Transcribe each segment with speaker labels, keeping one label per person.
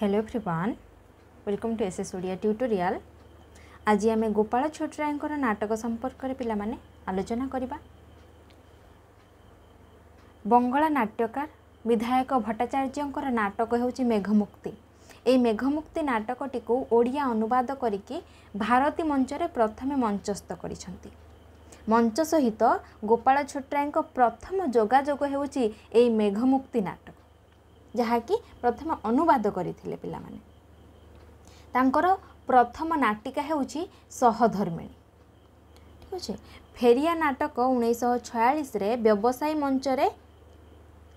Speaker 1: hello everyone welcome to S S Odia tutorial আজ আমি গোপাল ছোটরায়ঙ্কর নাটক সম্পর্কের পিলামানে আলোচনা করিবা বঙ্গলা নাট্যকার বিধায়ক ভট্টাচার্যঙ্কর নাটক হচ্ছে মেঘমুক্তি এই মেঘমুক্তি নাটকটিকে ওড়িয়া অনুবাদ করিকি ভারতী মঞ্চরে প্রথমে মঞ্চস্থ করেছেন মঞ্চ সহিত গোপাল ছোটরায়ঙ্ক প্রথম যোগাযোগ হচ্ছে এই মেঘমুক্তি নাটক ଯାହାକି ପ୍ରଥମେ ଅନୁବାଦ କରିଥିଲେ ପିଲାମାନେ ତାଙ୍କର ପ୍ରଥମ ନାଟିକା ହେଉଛି ସହଧର୍ମିଣୀ ଠିକ୍ ଅଛି ଫେରିଆ ନାଟକ ଉଣେଇଶହ ଛୟାଳିଶରେ ବ୍ୟବସାୟୀ ମଞ୍ଚରେ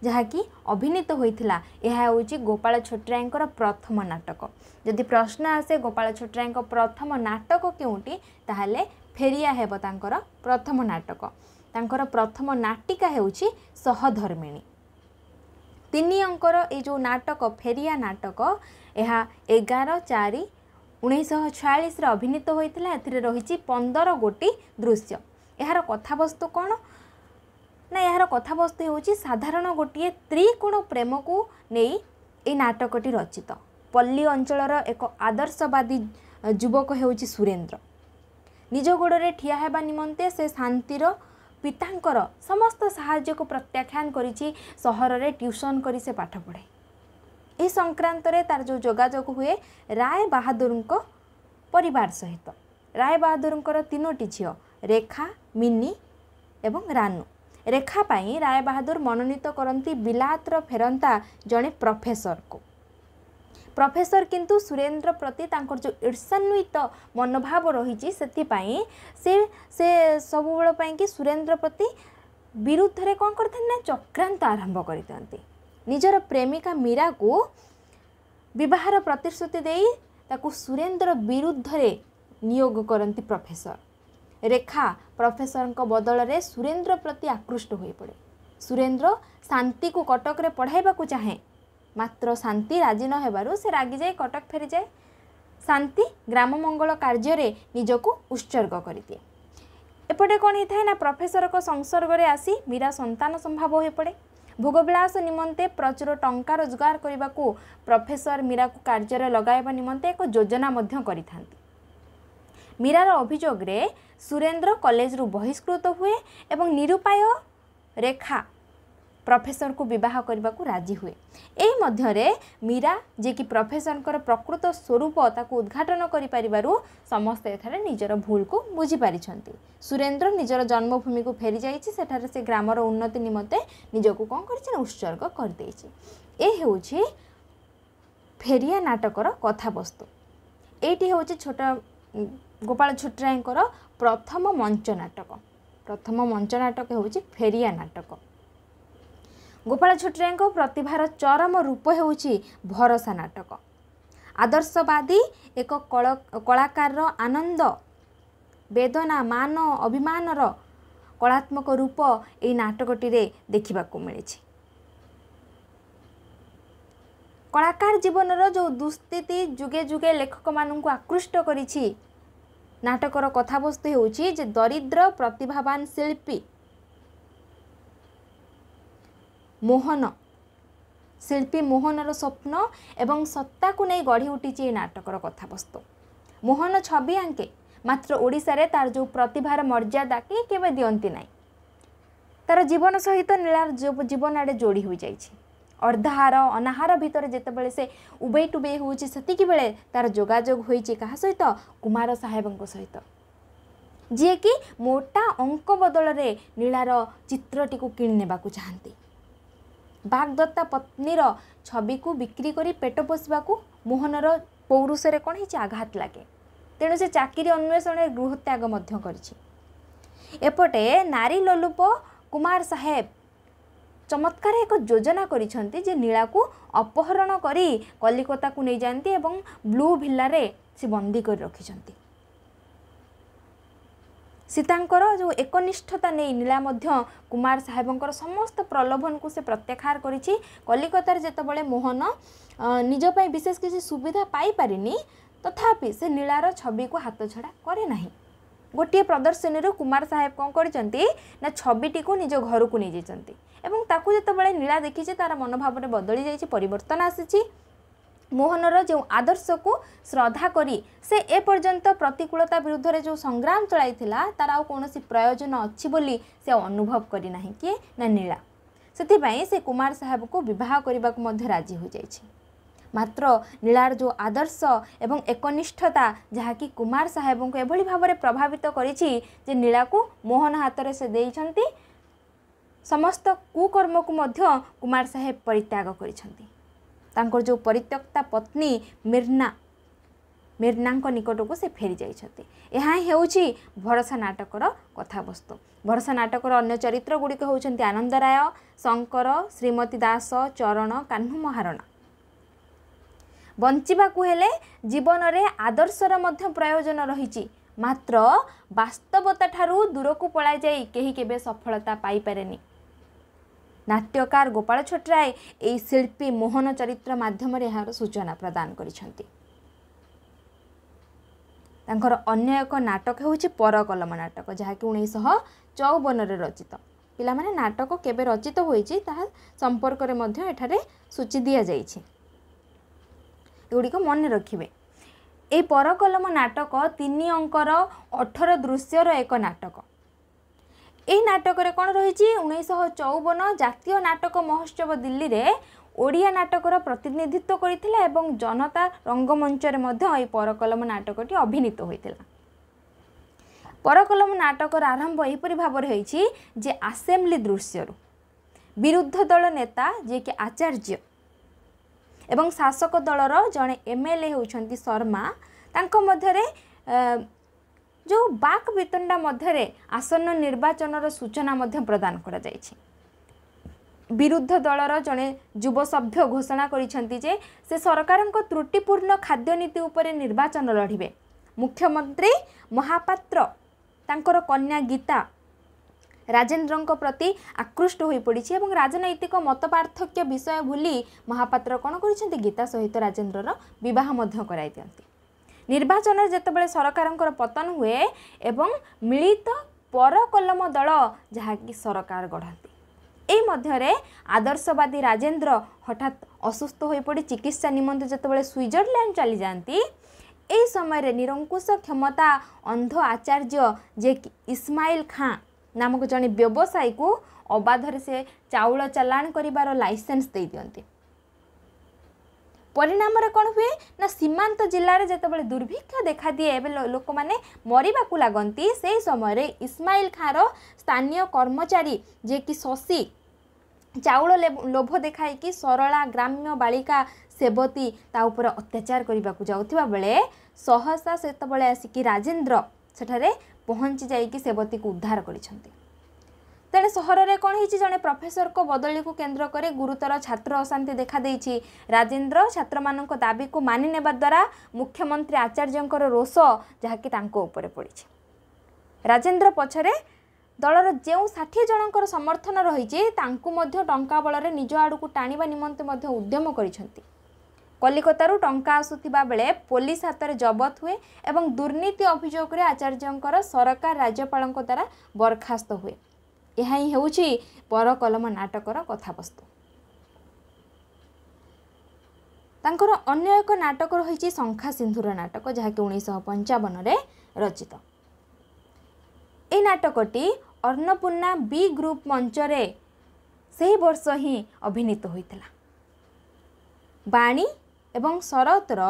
Speaker 1: ଯାହାକି ଅଭିନୀତ ହୋଇଥିଲା ଏହା ହେଉଛି ଗୋପାଳ ଛୋଟରାୟଙ୍କର ପ୍ରଥମ ନାଟକ ଯଦି ପ୍ରଶ୍ନ ଆସେ ଗୋପାଳ ଛୋଟରାୟଙ୍କ ପ୍ରଥମ ନାଟକ କେଉଁଠି ତାହେଲେ ଫେରିଆ ହେବ ତାଙ୍କର ପ୍ରଥମ ନାଟକ ତାଙ୍କର ପ୍ରଥମ ନାଟିକା ହେଉଛି ସହଧର୍ମିଣୀ ତିନି ଅଙ୍କର ଏଇ ଯେଉଁ ନାଟକ ଫେରିଆ ନାଟକ ଏହା ଏଗାର ଚାରି ଉଣେଇଶହ ଛୟାଳିଶରେ ଅଭିନୀତ ହୋଇଥିଲା ଏଥିରେ ରହିଛି ପନ୍ଦର ଗୋଟି ଦୃଶ୍ୟ ଏହାର କଥାବସ୍ତୁ କ'ଣ ନା ଏହାର କଥାବସ୍ତୁ ହେଉଛି ସାଧାରଣ ଗୋଟିଏ ତ୍ରିକୋଣ ପ୍ରେମକୁ ନେଇ ଏହି ନାଟକଟି ରଚିତ ପଲ୍ଲୀ ଅଞ୍ଚଳର ଏକ ଆଦର୍ଶବାଦୀ ଯୁବକ ହେଉଛି ସୁରେନ୍ଦ୍ର ନିଜ ଗୋଡ଼ରେ ଠିଆ ହେବା ନିମନ୍ତେ ସେ ଶାନ୍ତିର ପିତାଙ୍କର ସମସ୍ତ ସାହାଯ୍ୟକୁ ପ୍ରତ୍ୟାଖ୍ୟାନ କରିଛି ସହରରେ ଟ୍ୟୁସନ୍ କରି ସେ ପାଠ ପଢ଼େ ଏହି ସଂକ୍ରାନ୍ତରେ ତାର ଯେଉଁ ଯୋଗାଯୋଗ ହୁଏ ରାୟ ବାହାଦୁରଙ୍କ ପରିବାର ସହିତ ରାୟ ବାହାଦୁରଙ୍କର ତିନୋଟି ଝିଅ ରେଖା ମିନି ଏବଂ ରାନୁ ରେଖା ପାଇଁ ରାୟ ବାହାଦୁର ମନୋନୀତ କରନ୍ତି ବିଲାତର ଫେରନ୍ତା ଜଣେ ପ୍ରଫେସରକୁ ପ୍ରଫେସର କିନ୍ତୁ ସୁରେନ୍ଦ୍ର ପ୍ରତି ତାଙ୍କର ଯେଉଁ ଈର୍ଷାନ୍ୱିତ ମନୋଭାବ ରହିଛି ସେଥିପାଇଁ ସେ ସେ ସବୁବେଳ ପାଇଁକି ସୁରେନ୍ଦ୍ର ପ୍ରତି ବିରୁଦ୍ଧରେ କ'ଣ କରିଥାନ୍ତି ନା ଚକ୍ରାନ୍ତ ଆରମ୍ଭ କରିଥାନ୍ତି ନିଜର ପ୍ରେମିକା ମୀରାକୁ ବିବାହର ପ୍ରତିଶ୍ରୁତି ଦେଇ ତାକୁ ସୁରେନ୍ଦ୍ର ବିରୁଦ୍ଧରେ ନିୟୋଗ କରନ୍ତି ପ୍ରଫେସର ରେଖା ପ୍ରଫେସରଙ୍କ ବଦଳରେ ସୁରେନ୍ଦ୍ର ପ୍ରତି ଆକୃଷ୍ଟ ହୋଇପଡ଼େ ସୁରେନ୍ଦ୍ର ଶାନ୍ତିକୁ କଟକରେ ପଢ଼ାଇବାକୁ ଚାହେଁ ମାତ୍ର ଶାନ୍ତି ରାଜି ନ ହେବାରୁ ସେ ରାଗିଯାଏ କଟକ ଫେରିଯାଏ ଶାନ୍ତି ଗ୍ରାମ ମଙ୍ଗଳ କାର୍ଯ୍ୟରେ ନିଜକୁ ଉତ୍ସର୍ଗ କରିଦିଏ ଏପଟେ କ'ଣ ହେଇଥାଏ ନା ପ୍ରଫେସରଙ୍କ ସଂସର୍ଗରେ ଆସି ମୀରା ସନ୍ତାନ ସମ୍ଭାବ ହୋଇପଡ଼େ ଭୋଗବିଳାସ ନିମନ୍ତେ ପ୍ରଚୁର ଟଙ୍କା ରୋଜଗାର କରିବାକୁ ପ୍ରଫେସର ମୀରାକୁ କାର୍ଯ୍ୟରେ ଲଗାଇବା ନିମନ୍ତେ ଏକ ଯୋଜନା ମଧ୍ୟ କରିଥାନ୍ତି ମୀରାର ଅଭିଯୋଗରେ ସୁରେନ୍ଦ୍ର କଲେଜରୁ ବହିଷ୍କୃତ ହୁଏ ଏବଂ ନିରୁପାୟ ରେଖା ପ୍ରଫେସରଙ୍କୁ ବିବାହ କରିବାକୁ ରାଜି ହୁଏ ଏହି ମଧ୍ୟରେ ମୀରା ଯିଏକି ପ୍ରଫେସରଙ୍କର ପ୍ରକୃତ ସ୍ୱରୂପ ତାକୁ ଉଦ୍ଘାଟନ କରିପାରିବାରୁ ସମସ୍ତେ ଏଠାରେ ନିଜର ଭୁଲକୁ ବୁଝିପାରିଛନ୍ତି ସୁରେନ୍ଦ୍ର ନିଜର ଜନ୍ମଭୂମିକୁ ଫେରିଯାଇଛି ସେଠାରେ ସେ ଗ୍ରାମର ଉନ୍ନତି ନିମନ୍ତେ ନିଜକୁ କ'ଣ କରିଛି ନା ଉତ୍ସର୍ଗ କରିଦେଇଛି ଏ ହେଉଛି ଫେରିଆ ନାଟକର କଥାବସ୍ତୁ ଏଇଟି ହେଉଛି ଛୋଟ ଗୋପାଳ ଛୋଟରାୟଙ୍କର ପ୍ରଥମ ମଞ୍ଚ ନାଟକ ପ୍ରଥମ ମଞ୍ଚ ନାଟକ ହେଉଛି ଫେରିଆ ନାଟକ ଗୋପାଳ ଛୁଟରାୟଙ୍କ ପ୍ରତିଭାର ଚରମ ରୂପ ହେଉଛି ଭରସା ନାଟକ ଆଦର୍ଶବାଦୀ ଏକ କଳାକାରର ଆନନ୍ଦ ବେଦନା ମାନ ଅଭିମାନର କଳାତ୍ମକ ରୂପ ଏହି ନାଟକଟିରେ ଦେଖିବାକୁ ମିଳିଛି କଳାକାର ଜୀବନର ଯେଉଁ ଦୁଃସ୍ଥିତି ଯୁଗେ ଯୁଗେ ଲେଖକମାନଙ୍କୁ ଆକୃଷ୍ଟ କରିଛି ନାଟକର କଥାବସ୍ତୁ ହେଉଛି ଯେ ଦରିଦ୍ର ପ୍ରତିଭାବାନ ଶିଳ୍ପୀ ମୋହନ ଶିଳ୍ପୀ ମୋହନର ସ୍ୱପ୍ନ ଏବଂ ସତ୍ତାକୁ ନେଇ ଗଢ଼ି ଉଠିଛି ଏ ନାଟକର କଥାବସ୍ତୁ ମୋହନ ଛବି ଆଙ୍କେ ମାତ୍ର ଓଡ଼ିଶାରେ ତା'ର ଯେଉଁ ପ୍ରତିଭାର ମର୍ଯ୍ୟାଦା କି କେବେ ଦିଅନ୍ତି ନାହିଁ ତା'ର ଜୀବନ ସହିତ ନୀଳାର ଜୀବନ ଆଡ଼େ ଯୋଡ଼ି ହୋଇଯାଇଛି ଅର୍ଦ୍ଧାହାର ଅନାହାର ଭିତରେ ଯେତେବେଳେ ସେ ଉବେଇ ଟୁବେଇ ହେଉଛି ସେତିକିବେଳେ ତା'ର ଯୋଗାଯୋଗ ହୋଇଛି କାହା ସହିତ କୁମାର ସାହେବଙ୍କ ସହିତ ଯିଏକି ମୋଟା ଅଙ୍କ ବଦଳରେ ନୀଳାର ଚିତ୍ରଟିକୁ କିଣି ନେବାକୁ ଚାହାନ୍ତି ବାଗଦତ୍ତା ପତ୍ନୀର ଛବିକୁ ବିକ୍ରି କରି ପେଟ ପୋଷିବାକୁ ମୋହନର ପୌରୁଷରେ କ'ଣ ହେଇଛି ଆଘାତ ଲାଗେ ତେଣୁ ସେ ଚାକିରି ଅନ୍ୱେଷଣରେ ଗୃହତ୍ୟାଗ ମଧ୍ୟ କରିଛି ଏପଟେ ନାରୀ ଲୋଲୁପ କୁମାର ସାହେବ ଚମତ୍କାର ଏକ ଯୋଜନା କରିଛନ୍ତି ଯେ ନୀଳାକୁ ଅପହରଣ କରି କଲିକତାକୁ ନେଇଯାଆନ୍ତି ଏବଂ ବ୍ଲୁ ଭିଲାରେ ସେ ବନ୍ଦୀ କରି ରଖିଛନ୍ତି ସୀତାଙ୍କର ଯେଉଁ ଏକନିଷ୍ଠତା ନେଇ ନୀଳା ମଧ୍ୟ କୁମାର ସାହେବଙ୍କର ସମସ୍ତ ପ୍ରଲୋଭନକୁ ସେ ପ୍ରତ୍ୟାଖ୍ୟାର କରିଛି କଲିକତାରେ ଯେତେବେଳେ ମୋହନ ନିଜ ପାଇଁ ବିଶେଷ କିଛି ସୁବିଧା ପାଇପାରିନି ତଥାପି ସେ ନୀଳାର ଛବିକୁ ହାତଛଡ଼ା କରେ ନାହିଁ ଗୋଟିଏ ପ୍ରଦର୍ଶନୀରୁ କୁମାର ସାହେବ କ'ଣ କରିଛନ୍ତି ନା ଛବିଟିକୁ ନିଜ ଘରକୁ ନେଇଯାଇଛନ୍ତି ଏବଂ ତାକୁ ଯେତେବେଳେ ନୀଳା ଦେଖିଛି ତା'ର ମନୋଭାବରେ ବଦଳି ଯାଇଛି ପରିବର୍ତ୍ତନ ଆସିଛି ମୋହନର ଯେଉଁ ଆଦର୍ଶକୁ ଶ୍ରଦ୍ଧା କରି ସେ ଏପର୍ଯ୍ୟନ୍ତ ପ୍ରତିକୂଳତା ବିରୁଦ୍ଧରେ ଯେଉଁ ସଂଗ୍ରାମ ଚଳାଇଥିଲା ତା'ର ଆଉ କୌଣସି ପ୍ରୟୋଜନ ଅଛି ବୋଲି ସେ ଅନୁଭବ କରିନାହିଁ କିଏ ନା ନୀଳା ସେଥିପାଇଁ ସେ କୁମାର ସାହେବକୁ ବିବାହ କରିବାକୁ ମଧ୍ୟ ରାଜି ହୋଇଯାଇଛି ମାତ୍ର ନୀଳାର ଯେଉଁ ଆଦର୍ଶ ଏବଂ ଏକନିଷ୍ଠତା ଯାହାକି କୁମାର ସାହେବଙ୍କୁ ଏଭଳି ଭାବରେ ପ୍ରଭାବିତ କରିଛି ଯେ ନୀଳାକୁ ମୋହନ ହାତରେ ସେ ଦେଇଛନ୍ତି ସମସ୍ତ କୁକର୍ମକୁ ମଧ୍ୟ କୁମାର ସାହେବ ପରିତ୍ୟାଗ କରିଛନ୍ତି ତାଙ୍କର ଯେଉଁ ପରିତ୍ୟକ୍ତା ପତ୍ନୀ ମିର୍ନା ମିର୍ନାଙ୍କ ନିକଟକୁ ସେ ଫେରିଯାଇଛନ୍ତି ଏହା ହିଁ ହେଉଛି ଭରସା ନାଟକର କଥାବସ୍ତୁ ଭରସା ନାଟକର ଅନ୍ୟ ଚରିତ୍ରଗୁଡ଼ିକ ହେଉଛନ୍ତି ଆନନ୍ଦ ରାୟ ଶଙ୍କର ଶ୍ରୀମତୀ ଦାସ ଚରଣ କାହ୍ନୁ ମହାରଣା ବଞ୍ଚିବାକୁ ହେଲେ ଜୀବନରେ ଆଦର୍ଶର ମଧ୍ୟ ପ୍ରୟୋଜନ ରହିଛି ମାତ୍ର ବାସ୍ତବତା ଠାରୁ ଦୂରକୁ ପଳାଇଯାଇ କେହି କେବେ ସଫଳତା ପାଇପାରେନି ନାଟ୍ୟକାର ଗୋପାଳ ଛୋଟରାୟ ଏହି ଶିଳ୍ପୀ ମୋହନ ଚରିତ୍ର ମାଧ୍ୟମରେ ଏହାର ସୂଚନା ପ୍ରଦାନ କରିଛନ୍ତି ତାଙ୍କର ଅନ୍ୟ ଏକ ନାଟକ ହେଉଛି ପରକଲମ ନାଟକ ଯାହାକି ଉଣେଇଶହ ଚଉବନରେ ରଚିତ ପିଲାମାନେ ନାଟକ କେବେ ରଚିତ ହୋଇଛି ତାହା ସମ୍ପର୍କରେ ମଧ୍ୟ ଏଠାରେ ସୂଚୀ ଦିଆଯାଇଛି ଏଗୁଡ଼ିକ ମନେ ରଖିବେ ଏହି ପରକଲମ ନାଟକ ତିନି ଅଙ୍କର ଅଠର ଦୃଶ୍ୟର ଏକ ନାଟକ ଏହି ନାଟକରେ କ'ଣ ରହିଛି ଉଣେଇଶହ ଚଉବନ ଜାତୀୟ ନାଟକ ମହୋତ୍ସବ ଦିଲ୍ଲୀରେ ଓଡ଼ିଆ ନାଟକର ପ୍ରତିନିଧିତ୍ୱ କରିଥିଲା ଏବଂ ଜନତା ରଙ୍ଗମଞ୍ଚରେ ମଧ୍ୟ ଏହି ପରକଲମ ନାଟକଟି ଅଭିନୀତ ହୋଇଥିଲା ପରକଲମ ନାଟକର ଆରମ୍ଭ ଏହିପରି ଭାବରେ ହୋଇଛି ଯେ ଆସେମ୍ବ୍ଲି ଦୃଶ୍ୟରୁ ବିରୁଦ୍ଧ ଦଳ ନେତା ଯିଏକି ଆଚାର୍ଯ୍ୟ ଏବଂ ଶାସକ ଦଳର ଜଣେ ଏମ୍ଏଲ୍ଏ ହେଉଛନ୍ତି ଶର୍ମା ତାଙ୍କ ମଧ୍ୟରେ ଯେଉଁ ବାକ୍ ବିତଣ୍ଡା ମଧ୍ୟରେ ଆସନ୍ନ ନିର୍ବାଚନର ସୂଚନା ମଧ୍ୟ ପ୍ରଦାନ କରାଯାଇଛି ବିରୁଦ୍ଧ ଦଳର ଜଣେ ଯୁବ ସଭ୍ୟ ଘୋଷଣା କରିଛନ୍ତି ଯେ ସେ ସରକାରଙ୍କ ତ୍ରୁଟିପୂର୍ଣ୍ଣ ଖାଦ୍ୟନୀତି ଉପରେ ନିର୍ବାଚନ ଲଢ଼ିବେ ମୁଖ୍ୟମନ୍ତ୍ରୀ ମହାପାତ୍ର ତାଙ୍କର କନ୍ୟା ଗୀତା ରାଜେନ୍ଦ୍ରଙ୍କ ପ୍ରତି ଆକୃଷ୍ଟ ହୋଇପଡ଼ିଛି ଏବଂ ରାଜନୈତିକ ମତପାର୍ଥକ୍ୟ ବିଷୟ ଭୁଲି ମହାପାତ୍ର କ'ଣ କରିଛନ୍ତି ଗୀତା ସହିତ ରାଜେନ୍ଦ୍ରର ବିବାହ ମଧ୍ୟ କରାଇ ଦିଅନ୍ତି ନିର୍ବାଚନରେ ଯେତେବେଳେ ସରକାରଙ୍କର ପତନ ହୁଏ ଏବଂ ମିଳିତ ପରକଲମ ଦଳ ଯାହାକି ସରକାର ଗଢ଼ନ୍ତି এই ମଧ୍ୟରେ আদর্শবাদী রাজেন্দ্র হঠাৎ অসুস্থ হয়ে পড়ে চিকিৎসা নিমন্তে যেতবে সুইজরল্যান্ড চালি যাতে এই সময় নিরঙ্কুশ ক্ষমতা অন্ধ আচার্য যে ইসমাইল খাঁ নামক জন ব্যবসায়ী অবাধরে সে চাউল চালাণ করবার লাইসেন্স দিয়ে দিকে ପରିଣାମରେ କ'ଣ ହୁଏ ନା ସୀମାନ୍ତ ଜିଲ୍ଲାରେ ଯେତେବେଳେ ଦୁର୍ଭିକ୍ଷ ଦେଖାଦିଏ ଏବେ ଲୋକମାନେ ମରିବାକୁ ଲାଗନ୍ତି ସେହି ସମୟରେ ଇସ୍ମାଇଲ ଖାଁର ସ୍ଥାନୀୟ କର୍ମଚାରୀ ଯିଏକି ଶଶୀ ଚାଉଳ ଲୋଭ ଦେଖାଇକି ସରଳା ଗ୍ରାମ୍ୟ ବାଳିକା ସେବତୀ ତା ଉପରେ ଅତ୍ୟାଚାର କରିବାକୁ ଯାଉଥିବା ବେଳେ ସହସା ସେତେବେଳେ ଆସିକି ରାଜେନ୍ଦ୍ର ସେଠାରେ ପହଞ୍ଚି ଯାଇକି ସେବତୀକୁ ଉଦ୍ଧାର କରିଛନ୍ତି ତେଣେ ସହରରେ କ'ଣ ହେଇଛି ଜଣେ ପ୍ରଫେସରଙ୍କ ବଦଳିକୁ କେନ୍ଦ୍ର କରି ଗୁରୁତର ଛାତ୍ର ଅଶାନ୍ତି ଦେଖାଦେଇଛି ରାଜେନ୍ଦ୍ର ଛାତ୍ରମାନଙ୍କ ଦାବିକୁ ମାନି ନେବା ଦ୍ୱାରା ମୁଖ୍ୟମନ୍ତ୍ରୀ ଆଚାର୍ଯ୍ୟଙ୍କର ରୋଷ ଯାହାକି ତାଙ୍କ ଉପରେ ପଡ଼ିଛି ରାଜେନ୍ଦ୍ର ପଛରେ ଦଳର ଯେଉଁ ଷାଠିଏ ଜଣଙ୍କର ସମର୍ଥନ ରହିଛି ତାଙ୍କୁ ମଧ୍ୟ ଟଙ୍କା ବଳରେ ନିଜ ଆଡ଼କୁ ଟାଣିବା ନିମନ୍ତେ ମଧ୍ୟ ଉଦ୍ୟମ କରିଛନ୍ତି କଲିକତାରୁ ଟଙ୍କା ଆସୁଥିବା ବେଳେ ପୋଲିସ ହାତରେ ଜବତ ହୁଏ ଏବଂ ଦୁର୍ନୀତି ଅଭିଯୋଗରେ ଆଚାର୍ଯ୍ୟଙ୍କର ସରକାର ରାଜ୍ୟପାଳଙ୍କ ଦ୍ୱାରା ବରଖାସ୍ତ ହୁଏ ଏହା ହିଁ ହେଉଛି ପରକଲମ ନାଟକର କଥାବସ୍ତୁ ତାଙ୍କର ଅନ୍ୟ ଏକ ନାଟକ ରହିଛି ଶଙ୍ଖା ସିନ୍ଧୁର ନାଟକ ଯାହାକି ଉଣେଇଶହ ପଞ୍ଚାବନରେ ରଚିତ ଏହି ନାଟକଟି ଅର୍ଣ୍ଣପୂର୍ଣ୍ଣା ବି ଗ୍ରୁପ୍ ମଞ୍ଚରେ ସେହି ବର୍ଷ ହିଁ ଅଭିନୀତ ହୋଇଥିଲା ବାଣୀ ଏବଂ ଶରତର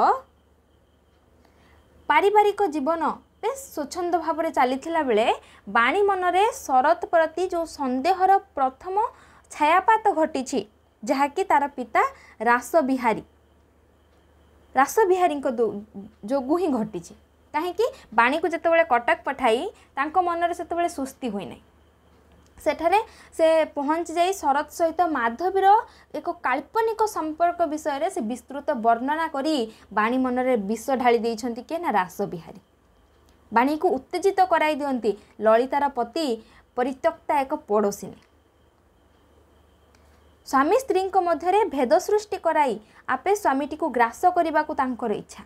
Speaker 1: ପାରିବାରିକ ଜୀବନ বেশ ସ୍ୱଚ୍ଛନ୍ଦ ଭାବରେ ଚାଲିଥିଲା ବେଳେ ବାଣୀ ମନରେ ଶରତ ପ୍ରତି ଯେଉଁ ସନ୍ଦେହର ପ୍ରଥମ ଛାୟାପାତ ଘଟିଛି ଯାହାକି ତା'ର ପିତା ରାସବିହାରୀ ରାସବିହାରୀଙ୍କ ଯୋଗୁଁ ହିଁ ଘଟିଛି କାହିଁକି ବାଣୀକୁ ଯେତେବେଳେ କଟକ ପଠାଇ ତାଙ୍କ ମନରେ ସେତେବେଳେ ସୁସ୍ତି ହୋଇନାହିଁ ସେଠାରେ ସେ ପହଞ୍ଚି ଯାଇ ଶରତ ସହିତ ମାଧବୀର ଏକ କାଳ୍ପନିକ ସମ୍ପର୍କ ବିଷୟରେ ସେ ବିସ୍ତୃତ ବର୍ଣ୍ଣନା କରି ବାଣୀ ମନରେ ବିଷ ଢାଳି ଦେଇଛନ୍ତି କିଏ ନା ରାସବିହାରୀ ବାଣୀକୁ ଉତ୍ତେଜିତ କରାଇ ଦିଅନ୍ତି ଲଳିତାର ପତି ପରିତ୍ୟକ୍ତା ଏକ ପଡ଼ୋଶିନୀ ସ୍ୱାମୀ ସ୍ତ୍ରୀଙ୍କ ମଧ୍ୟରେ ଭେଦ ସୃଷ୍ଟି କରାଇ ଆପେ ସ୍ୱାମୀଟିକୁ ଗ୍ରାସ କରିବାକୁ ତାଙ୍କର ଇଚ୍ଛା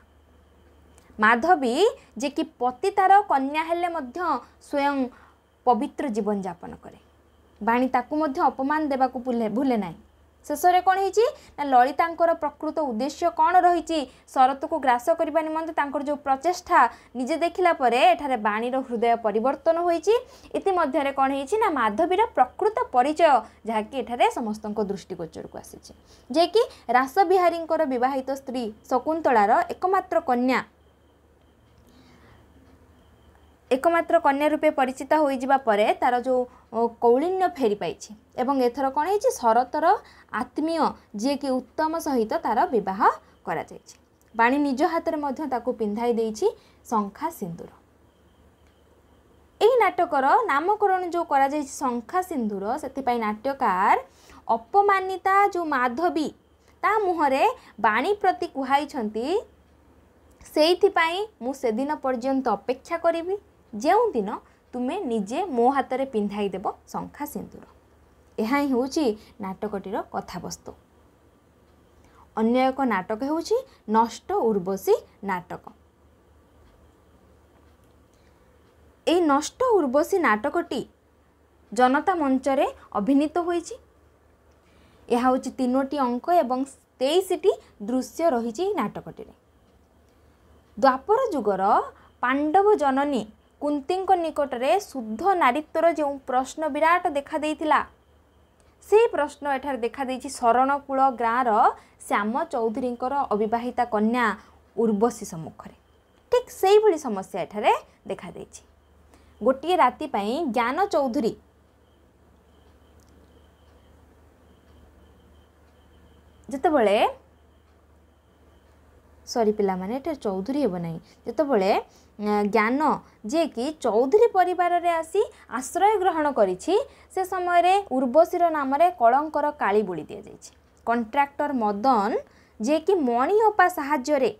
Speaker 1: ମାଧବୀ ଯେ କି ପତିତାର କନ୍ୟା ହେଲେ ମଧ୍ୟ ସ୍ୱୟଂ ପବିତ୍ର ଜୀବନଯାପନ କରେ ବାଣୀ ତାକୁ ମଧ୍ୟ ଅପମାନ ଦେବାକୁ ଭୁଲେ ନାହିଁ ଶେଷରେ କ'ଣ ହେଇଛି ନା ଲଳିତାଙ୍କର ପ୍ରକୃତ ଉଦ୍ଦେଶ୍ୟ କ'ଣ ରହିଛି ଶରତକୁ ଗ୍ରାସ କରିବା ନିମନ୍ତେ ତାଙ୍କର ଯେଉଁ ପ୍ରଚେଷ୍ଟା ନିଜେ ଦେଖିଲା ପରେ ଏଠାରେ ବାଣୀର ହୃଦୟ ପରିବର୍ତ୍ତନ ହୋଇଛି ଇତିମଧ୍ୟରେ କ'ଣ ହେଇଛି ନା ମାଧବୀର ପ୍ରକୃତ ପରିଚୟ ଯାହାକି ଏଠାରେ ସମସ୍ତଙ୍କ ଦୃଷ୍ଟିଗୋଚରକୁ ଆସିଛି ଯିଏକି ରାସବିହାରୀଙ୍କର ବିବାହିତ ସ୍ତ୍ରୀ ଶକୁନ୍ତଳାର ଏକମାତ୍ର କନ୍ୟା একমাত্র কন্যা রূপে পরিচিত হয়ে যাওয়া পরে তার যে কৌলিন্য ফেরি পাইছে এবং এথর কণ হয়েছে শরতর আত্মীয় যিকি উত্তম সহিত তার বিবাহ করা যাই বাণী নিজ হাতের মধ্যে তাকে পিঁধাই দিয়েছি শঙ্খা সিন্দুর এই নাটকর নামকরণ যে করা যাই শঙ্খা সিন্দুর সেপাই নাট্যকার অপমানিতা যে মাধবী তা মুহরে বাণী প্রতি কুহাইছেন সেইপাই মু সেদিন পর্যন্ত অপেক্ষা করবি ଯେଉଁଦିନ ତୁମେ ନିଜେ ମୋ ହାତରେ ପିନ୍ଧାଇ ଦେବ ଶଙ୍ଖା ସିନ୍ଦୁର ଏହା ହିଁ ହେଉଛି ନାଟକଟିର କଥାବସ୍ତୁ ଅନ୍ୟ ଏକ ନାଟକ ହେଉଛି ନଷ୍ଟ ଉର୍ବଶୀ ନାଟକ ଏହି ନଷ୍ଟ ଉର୍ବଶୀ ନାଟକଟି ଜନତା ମଞ୍ଚରେ ଅଭିନୀତ ହୋଇଛି ଏହା ହେଉଛି ତିନୋଟି ଅଙ୍କ ଏବଂ ତେଇଶଟି ଦୃଶ୍ୟ ରହିଛି ଏହି ନାଟକଟିରେ ଦ୍ୱାପର ଯୁଗର ପାଣ୍ଡବ ଜନନୀ କୁନ୍ତୀଙ୍କ ନିକଟରେ ଶୁଦ୍ଧ ନାରୀତ୍ୱର ଯେଉଁ ପ୍ରଶ୍ନ ବିରାଟ ଦେଖାଦେଇଥିଲା ସେହି ପ୍ରଶ୍ନ ଏଠାରେ ଦେଖାଦେଇଛି ଶରଣକୂଳ ଗାଁର ଶ୍ୟାମ ଚୌଧୁରୀଙ୍କର ଅବିବାହିତା କନ୍ୟା ଉର୍ବଶୀ ସମ୍ମୁଖରେ ଠିକ୍ ସେଇଭଳି ସମସ୍ୟା ଏଠାରେ ଦେଖାଦେଇଛି ଗୋଟିଏ ରାତି ପାଇଁ ଜ୍ଞାନ ଚୌଧୁରୀ ଯେତେବେଳେ ସରି ପିଲାମାନେ ଏଠାରେ ଚୌଧୁରୀ ହେବ ନାହିଁ ଯେତେବେଳେ ଜ୍ଞାନ ଯିଏକି ଚୌଧୁରୀ ପରିବାରରେ ଆସି ଆଶ୍ରୟ ଗ୍ରହଣ କରିଛି ସେ ସମୟରେ ଉର୍ବଶୀର ନାମରେ କଳଙ୍କର କାଳି ବୋଳି ଦିଆଯାଇଛି କଣ୍ଟ୍ରାକ୍ଟର ମଦନ ଯିଏକି ମଣି ଅପା ସାହାଯ୍ୟରେ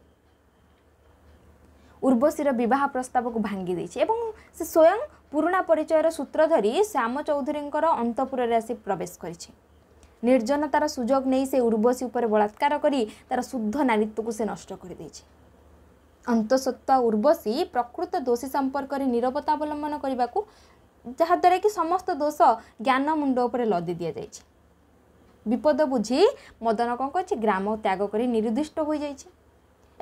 Speaker 1: ଉର୍ବଶୀର ବିବାହ ପ୍ରସ୍ତାବକୁ ଭାଙ୍ଗି ଦେଇଛି ଏବଂ ସେ ସ୍ୱୟଂ ପୁରୁଣା ପରିଚୟର ସୂତ୍ର ଧରି ଶ୍ୟାମ ଚୌଧୁରୀଙ୍କର ଅନ୍ତପୁରରେ ଆସି ପ୍ରବେଶ କରିଛି ନିର୍ଜନତାର ସୁଯୋଗ ନେଇ ସେ ଉର୍ବଶୀ ଉପରେ ବଳାତ୍କାର କରି ତା'ର ଶୁଦ୍ଧ ନାରୀତ୍ୱକୁ ସେ ନଷ୍ଟ କରିଦେଇଛି ଅନ୍ତଃସତ୍ତ୍ୱା ଉର୍ବଶୀ ପ୍ରକୃତ ଦୋଷୀ ସମ୍ପର୍କରେ ନିରବତା ଅବଲମ୍ବନ କରିବାକୁ ଯାହାଦ୍ୱାରା କି ସମସ୍ତ ଦୋଷ ଜ୍ଞାନ ମୁଣ୍ଡ ଉପରେ ଲଦି ଦିଆଯାଇଛି ବିପଦ ବୁଝି ମଦନ କ'ଣ କରିଛି ଗ୍ରାମ ତ୍ୟାଗ କରି ନିରୁଦ୍ଦିଷ୍ଟ ହୋଇଯାଇଛି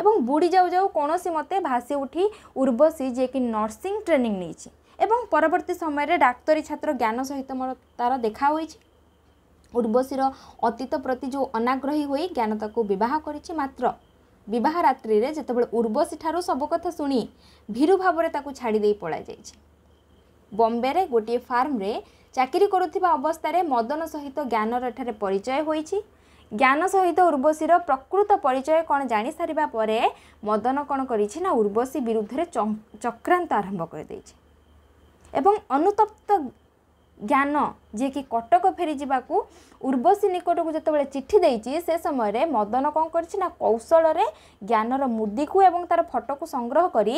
Speaker 1: ଏବଂ ବୁଡ଼ି ଯାଉ ଯାଉ କୌଣସି ମତେ ଭାସି ଉଠି ଉର୍ବଶୀ ଯିଏକି ନର୍ସିଂ ଟ୍ରେନିଂ ନେଇଛି ଏବଂ ପରବର୍ତ୍ତୀ ସମୟରେ ଡାକ୍ତରୀ ଛାତ୍ର ଜ୍ଞାନ ସହିତ ମୋର ତା'ର ଦେଖା ହୋଇଛି ଉର୍ବଶୀର ଅତୀତ ପ୍ରତି ଯେଉଁ ଅନାଗ୍ରହୀ ହୋଇ ଜ୍ଞାନ ତାକୁ ବିବାହ କରିଛି ମାତ୍ର ବିବାହ ରାତ୍ରିରେ ଯେତେବେଳେ ଉର୍ବଶୀ ଠାରୁ ସବୁ କଥା ଶୁଣି ଭୀରୁ ଭାବରେ ତାକୁ ଛାଡ଼ିଦେଇ ପଳାଯାଇଛି ବମ୍ବେରେ ଗୋଟିଏ ଫାର୍ମରେ ଚାକିରି କରୁଥିବା ଅବସ୍ଥାରେ ମଦନ ସହିତ ଜ୍ଞାନର ଏଠାରେ ପରିଚୟ ହୋଇଛି ଜ୍ଞାନ ସହିତ ଉର୍ବଶୀର ପ୍ରକୃତ ପରିଚୟ କ'ଣ ଜାଣିସାରିବା ପରେ ମଦନ କ'ଣ କରିଛି ନା ଉର୍ବଶୀ ବିରୁଦ୍ଧରେ ଚକ୍ରାନ୍ତ ଆରମ୍ଭ କରିଦେଇଛି ଏବଂ ଅନୁତପ୍ତ ଜ୍ଞାନ ଯିଏକି କଟକ ଫେରିଯିବାକୁ ଉର୍ବଶୀ ନିକଟକୁ ଯେତେବେଳେ ଚିଠି ଦେଇଛି ସେ ସମୟରେ ମଦନ କ'ଣ କରିଛି ନା କୌଶଳରେ ଜ୍ଞାନର ମୁଦିକୁ ଏବଂ ତା'ର ଫଟୋକୁ ସଂଗ୍ରହ କରି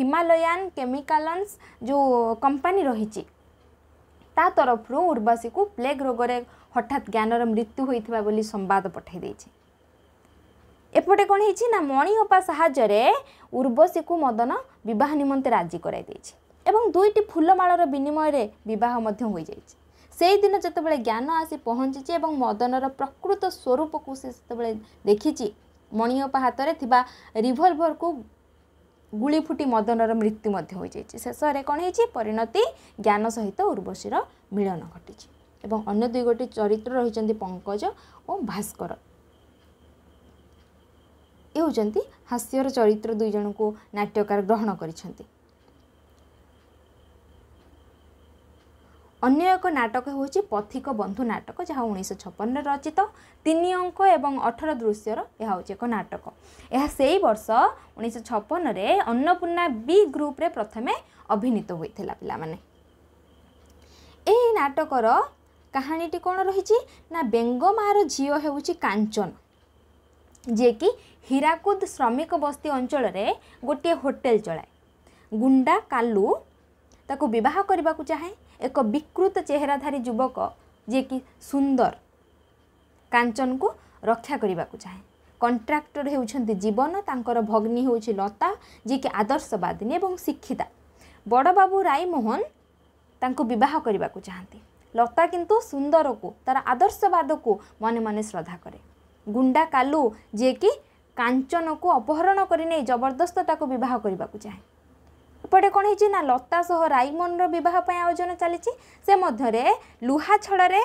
Speaker 1: ହିମାଲୟାନ୍ କେମିକାଲନ୍ସ ଯେଉଁ କମ୍ପାନୀ ରହିଛି ତା ତରଫରୁ ଉର୍ବଶୀକୁ ପ୍ଲେଗ୍ ରୋଗରେ ହଠାତ୍ ଜ୍ଞାନର ମୃତ୍ୟୁ ହୋଇଥିବା ବୋଲି ସମ୍ବାଦ ପଠାଇ ଦେଇଛି ଏପଟେ କ'ଣ ହେଇଛି ନା ମଣିଓପା ସାହାଯ୍ୟରେ ଉର୍ବଶୀକୁ ମଦନ ବିବାହ ନିମନ୍ତେ ରାଜି କରାଇ ଦେଇଛି ଏବଂ ଦୁଇଟି ଫୁଲମାଳର ବିନିମୟରେ ବିବାହ ମଧ୍ୟ ହୋଇଯାଇଛି ସେହିଦିନ ଯେତେବେଳେ ଜ୍ଞାନ ଆସି ପହଞ୍ଚିଛି ଏବଂ ମଦନର ପ୍ରକୃତ ସ୍ୱରୂପକୁ ସେ ସେତେବେଳେ ଦେଖିଛି ମଣିଅପ ହାତରେ ଥିବା ରିଭଲଭରକୁ ଗୁଳି ଫୁଟି ମଦନର ମୃତ୍ୟୁ ମଧ୍ୟ ହୋଇଯାଇଛି ଶେଷରେ କ'ଣ ହେଇଛି ପରିଣତି ଜ୍ଞାନ ସହିତ ଉର୍ବଶୀର ମିଳନ ଘଟିଛି ଏବଂ ଅନ୍ୟ ଦୁଇ ଗୋଟି ଚରିତ୍ର ରହିଛନ୍ତି ପଙ୍କଜ ଓ ଭାସ୍କର ଏ ହେଉଛନ୍ତି ହାସ୍ୟର ଚରିତ୍ର ଦୁଇ ଜଣଙ୍କୁ ନାଟ୍ୟକାର ଗ୍ରହଣ କରିଛନ୍ତି ଅନ୍ୟ ଏକ ନାଟକ ହେଉଛି ପଥିକ ବନ୍ଧୁ ନାଟକ ଯାହା ଉଣେଇଶହ ଛପନରେ ରଚିତ ତିନି ଅଙ୍କ ଏବଂ ଅଠର ଦୃଶ୍ୟର ଏହା ହେଉଛି ଏକ ନାଟକ ଏହା ସେହି ବର୍ଷ ଉଣେଇଶହ ଛପନରେ ଅନ୍ନପୂର୍ଣ୍ଣା ବି ଗ୍ରୁପରେ ପ୍ରଥମେ ଅଭିନୀତ ହୋଇଥିଲା ପିଲାମାନେ ଏହି ନାଟକର କାହାଣୀଟି କ'ଣ ରହିଛି ନା ବେଙ୍ଗମାର ଝିଅ ହେଉଛି କାଞ୍ଚନ ଯିଏକି ହୀରାକୁଦ ଶ୍ରମିକ ବସ୍ତି ଅଞ୍ଚଳରେ ଗୋଟିଏ ହୋଟେଲ ଚଳାଏ ଗୁଣ୍ଡା କାଲୁ ତାକୁ ବିବାହ କରିବାକୁ ଚାହେଁ ଏକ ବିକୃତ ଚେହେରାଧାରୀ ଯୁବକ ଯିଏକି ସୁନ୍ଦର କାଞ୍ଚନକୁ ରକ୍ଷା କରିବାକୁ ଚାହେଁ କଣ୍ଟ୍ରାକ୍ଟର ହେଉଛନ୍ତି ଜୀବନ ତାଙ୍କର ଭଗ୍ନୀ ହେଉଛି ଲତା ଯିଏକି ଆଦର୍ଶବାଦିନୀ ଏବଂ ଶିକ୍ଷିତା ବଡ଼ବାବୁ ରାଇମୋହନ ତାଙ୍କୁ ବିବାହ କରିବାକୁ ଚାହାନ୍ତି ଲତା କିନ୍ତୁ ସୁନ୍ଦରକୁ ତା'ର ଆଦର୍ଶବାଦକୁ ମନେ ମନେ ଶ୍ରଦ୍ଧା କରେ ଗୁଣ୍ଡା କାଲୁ ଯିଏକି କାଞ୍ଚନକୁ ଅପହରଣ କରି ନେଇ ଜବରଦସ୍ତ ତାକୁ ବିବାହ କରିବାକୁ ଚାହେଁ ଏପଟେ କ'ଣ ହେଇଛି ନା ଲତା ସହ ରାଇମନର ବିବାହ ପାଇଁ ଆୟୋଜନ ଚାଲିଛି ସେ ମଧ୍ୟରେ ଲୁହା ଛଡ଼ରେ